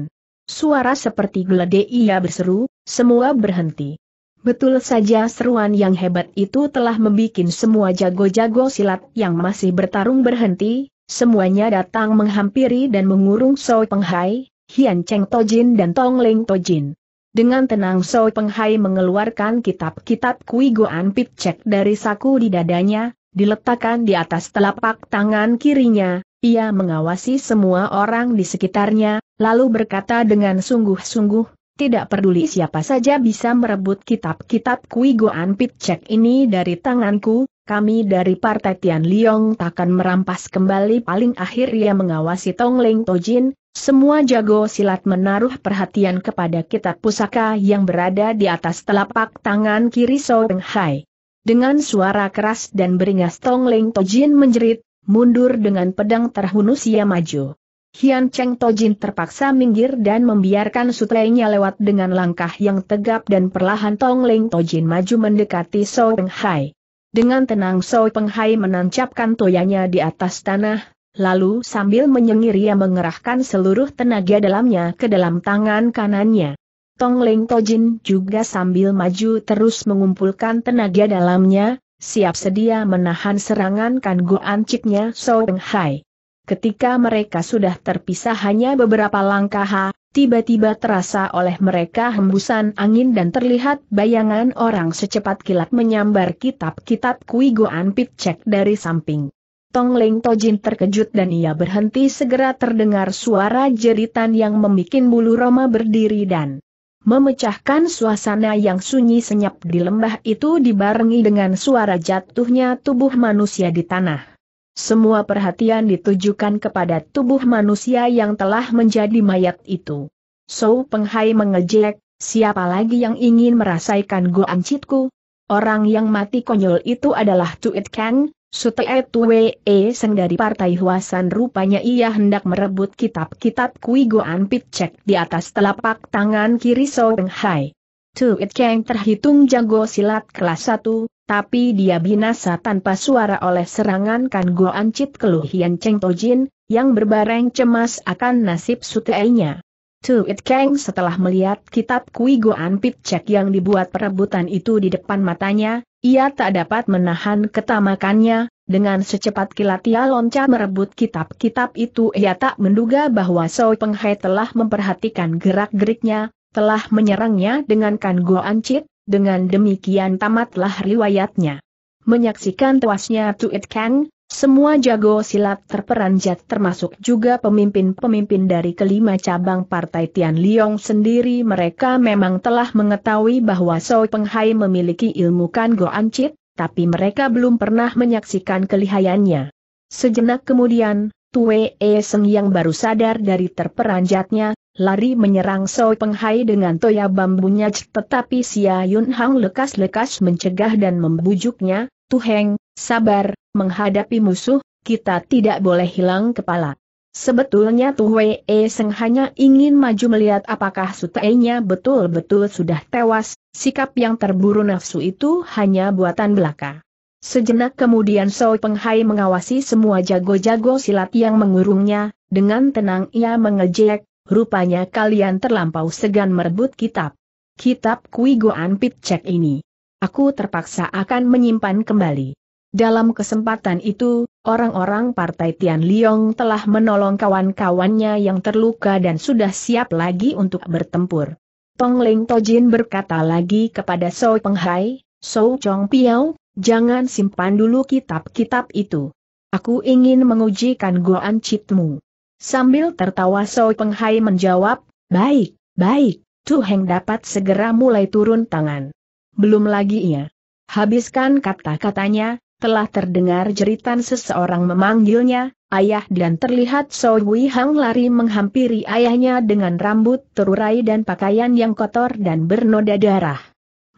suara seperti geledek ia berseru, semua berhenti. Betul saja seruan yang hebat itu telah membuat semua jago-jago silat yang masih bertarung berhenti, semuanya datang menghampiri dan mengurung Soi Penghai, Hian Cheng Tojin dan Tong Ling Tojin. Dengan tenang Soi Penghai mengeluarkan kitab-kitab Kui Goan Picek dari saku di dadanya, diletakkan di atas telapak tangan kirinya, ia mengawasi semua orang di sekitarnya, lalu berkata dengan sungguh-sungguh, tidak peduli siapa saja bisa merebut kitab-kitab Kui Goan Pitcek ini dari tanganku, kami dari Partai Tian Liong takkan merampas kembali paling akhir ia mengawasi Tong Leng Tojin, semua jago silat menaruh perhatian kepada kitab pusaka yang berada di atas telapak tangan kiri So Hai. Dengan suara keras dan beringas Tong Leng Tojin menjerit, mundur dengan pedang terhunus ia maju. Hian Cheng Tojin terpaksa minggir dan membiarkan sutrainya lewat dengan langkah yang tegap dan perlahan Tong Ling Tojin maju mendekati So Peng Hai. Dengan tenang So Peng Hai menancapkan toyanya di atas tanah, lalu sambil menyengir ia mengerahkan seluruh tenaga dalamnya ke dalam tangan kanannya. Tong Ling Tojin juga sambil maju terus mengumpulkan tenaga dalamnya, siap sedia menahan serangan kan Guan Ciknya So Peng Hai. Ketika mereka sudah terpisah hanya beberapa langkah, tiba-tiba terasa oleh mereka hembusan angin dan terlihat bayangan orang secepat kilat menyambar kitab-kitab Kui Goan Pitcek dari samping. Tong Leng Tojin terkejut dan ia berhenti segera terdengar suara jeritan yang membuat bulu Roma berdiri dan memecahkan suasana yang sunyi senyap di lembah itu dibarengi dengan suara jatuhnya tubuh manusia di tanah. Semua perhatian ditujukan kepada tubuh manusia yang telah menjadi mayat itu. So Penghai mengejek, siapa lagi yang ingin merasakan goancitku? Orang yang mati konyol itu adalah Tuit Kang, Sutee Tue E Seng dari Partai Huasan rupanya ia hendak merebut kitab-kitab Kui Goan di atas telapak tangan kiri So Peng Tuit Kang terhitung jago silat kelas 1, tapi dia binasa tanpa suara oleh serangan Kan Go Ancit Keluh Hian Cheng Tojin, yang berbareng cemas akan nasib sutainya. Tu It Kang setelah melihat kitab Kui Goan Cek yang dibuat perebutan itu di depan matanya, ia tak dapat menahan ketamakannya, dengan secepat kilat ia loncat merebut kitab-kitab itu ia tak menduga bahwa Soi Penghai telah memperhatikan gerak-geriknya, telah menyerangnya dengan Kan Goan ancit dengan demikian tamatlah riwayatnya. Menyaksikan tewasnya Tuit Kang, semua jago silat terperanjat termasuk juga pemimpin-pemimpin dari kelima cabang Partai Tian Liong sendiri mereka memang telah mengetahui bahwa Soi Penghai memiliki ilmu Kan Go Ancit, tapi mereka belum pernah menyaksikan kelihayannya. Sejenak kemudian, Tue E Seng yang baru sadar dari terperanjatnya, lari menyerang Soi Penghai dengan toya bambunya tetapi Sia Yun Hang lekas-lekas mencegah dan membujuknya, Tuheng, sabar, menghadapi musuh, kita tidak boleh hilang kepala. Sebetulnya E Seng hanya ingin maju melihat apakah sutainya betul-betul sudah tewas, sikap yang terburu nafsu itu hanya buatan belaka. Sejenak kemudian Soi Penghai mengawasi semua jago-jago silat yang mengurungnya, dengan tenang ia mengejek, rupanya kalian terlampau segan merebut kitab. Kitab Kui Goan Pitcek ini. Aku terpaksa akan menyimpan kembali. Dalam kesempatan itu, orang-orang partai Tian Liong telah menolong kawan-kawannya yang terluka dan sudah siap lagi untuk bertempur. Tong Leng Tojin berkata lagi kepada Soi Penghai, Sou Chong Piao, jangan simpan dulu kitab-kitab itu. Aku ingin mengujikan goan Chitmu. Sambil tertawa So Peng Hai menjawab, baik, baik, Tu Heng dapat segera mulai turun tangan. Belum lagi ia. Habiskan kata-katanya, telah terdengar jeritan seseorang memanggilnya, ayah dan terlihat So Wei Hang lari menghampiri ayahnya dengan rambut terurai dan pakaian yang kotor dan bernoda darah.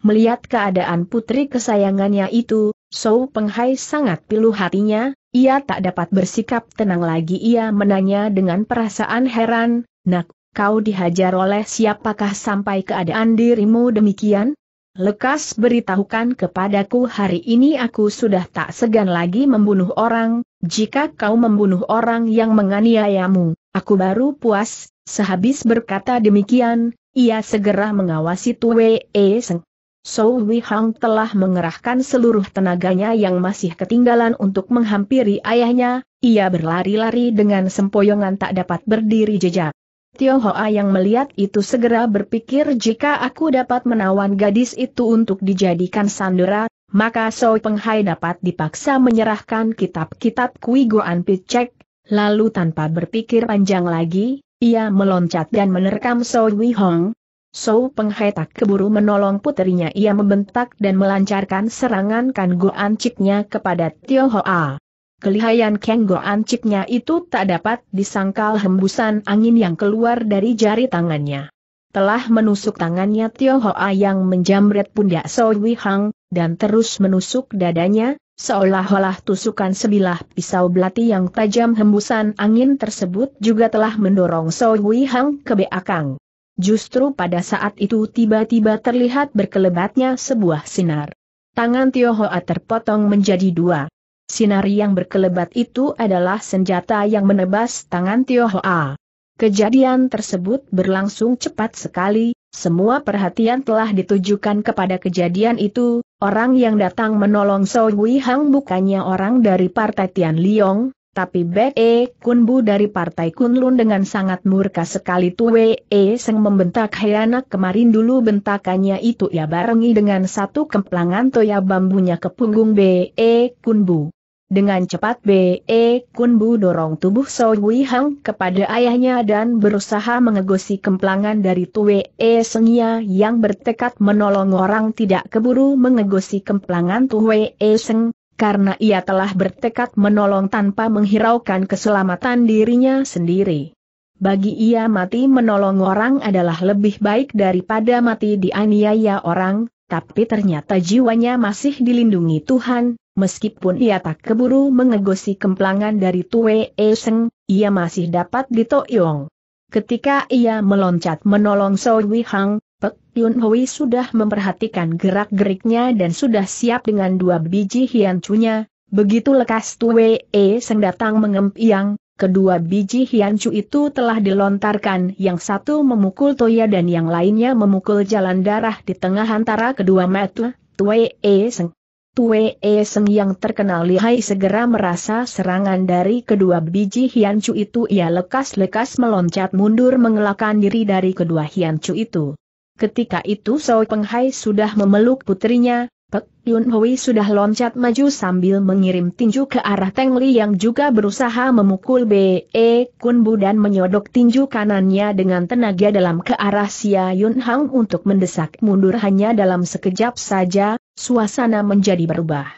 Melihat keadaan putri kesayangannya itu, Peng Penghai sangat pilu hatinya, ia tak dapat bersikap tenang lagi ia menanya dengan perasaan heran, nak, kau dihajar oleh siapakah sampai keadaan dirimu demikian? Lekas beritahukan kepadaku hari ini aku sudah tak segan lagi membunuh orang, jika kau membunuh orang yang menganiayamu, aku baru puas, sehabis berkata demikian, ia segera mengawasi Tue E Seng. Wei Hang telah mengerahkan seluruh tenaganya yang masih ketinggalan untuk menghampiri ayahnya, ia berlari-lari dengan sempoyongan tak dapat berdiri jejak. Tio Hoa yang melihat itu segera berpikir jika aku dapat menawan gadis itu untuk dijadikan sandera, maka Peng Penghai dapat dipaksa menyerahkan kitab-kitab Kui Goan Picek, lalu tanpa berpikir panjang lagi, ia meloncat dan menerkam Wei Wihong, Sou Penghai tak keburu menolong putrinya. ia membentak dan melancarkan serangan Kan ciknya kepada Tio Hoa. Kelihayan Kang ciknya itu tak dapat disangkal hembusan angin yang keluar dari jari tangannya. Telah menusuk tangannya Tio Hoa yang menjamret pundak Sou Hang, dan terus menusuk dadanya, Seolah-olah tusukan sebilah pisau belati yang tajam hembusan angin tersebut juga telah mendorong So Wi Hang ke belakang. Justru pada saat itu tiba-tiba terlihat berkelebatnya sebuah sinar. Tangan Tiohoa terpotong menjadi dua. Sinar yang berkelebat itu adalah senjata yang menebas tangan Tiohoa. Kejadian tersebut berlangsung cepat sekali, semua perhatian telah ditujukan kepada kejadian itu, orang yang datang menolong Soi Wei Hang bukannya orang dari Partai Tian Liong, tapi Bek Kunbu dari Partai Kunlun dengan sangat murka sekali Tue E Seng membentak hei kemarin dulu bentakannya itu ya barengi dengan satu kemplangan toya bambunya ke punggung Be e Kunbu. Dengan cepat Be e Kunbu dorong tubuh So Hui Hang kepada ayahnya dan berusaha mengegosi kemplangan dari Tue E Sengnya yang bertekad menolong orang tidak keburu mengegosi kemplangan Tue E Seng karena ia telah bertekad menolong tanpa menghiraukan keselamatan dirinya sendiri. Bagi ia mati menolong orang adalah lebih baik daripada mati dianiaya orang, tapi ternyata jiwanya masih dilindungi Tuhan, meskipun ia tak keburu mengegosi kemplangan dari Tue Eseng, ia masih dapat ditoyong. Ketika ia meloncat menolong Soe Wihang, Pek Yun Hui sudah memperhatikan gerak-geriknya dan sudah siap dengan dua biji hiancunya, begitu lekas Tuee E Seng datang mengempiang, kedua biji hiancu itu telah dilontarkan yang satu memukul Toya dan yang lainnya memukul jalan darah di tengah antara kedua mata, Tuee E Seng. Tue E Seng yang terkenal lihai segera merasa serangan dari kedua biji hiancu itu ia lekas-lekas meloncat mundur mengelakkan diri dari kedua hiancu itu. Ketika itu So Penghai sudah memeluk putrinya, Pek Yun Hui sudah loncat maju sambil mengirim tinju ke arah Teng Li yang juga berusaha memukul B.E. E Kun Bu dan menyodok tinju kanannya dengan tenaga dalam ke arah Sia Yun Hang untuk mendesak mundur hanya dalam sekejap saja, suasana menjadi berubah.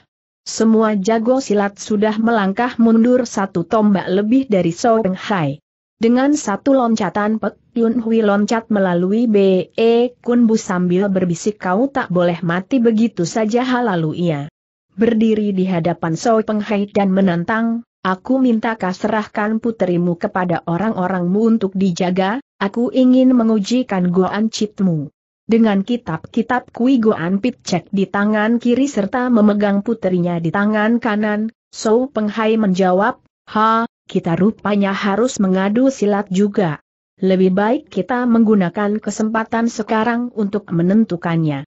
Semua jago silat sudah melangkah mundur satu tombak lebih dari So Penghai. Dengan satu loncatan Pek Yun Hui loncat melalui B.E. Kun Bu sambil berbisik kau tak boleh mati begitu saja lalu ia. Berdiri di hadapan Soi Penghai dan menantang, aku minta kau serahkan puterimu kepada orang-orangmu untuk dijaga, aku ingin mengujikan goan Chitmu. Dengan kitab-kitab kui goan Cek di tangan kiri serta memegang puterinya di tangan kanan, So Penghai menjawab, Ha, kita rupanya harus mengadu silat juga. Lebih baik kita menggunakan kesempatan sekarang untuk menentukannya.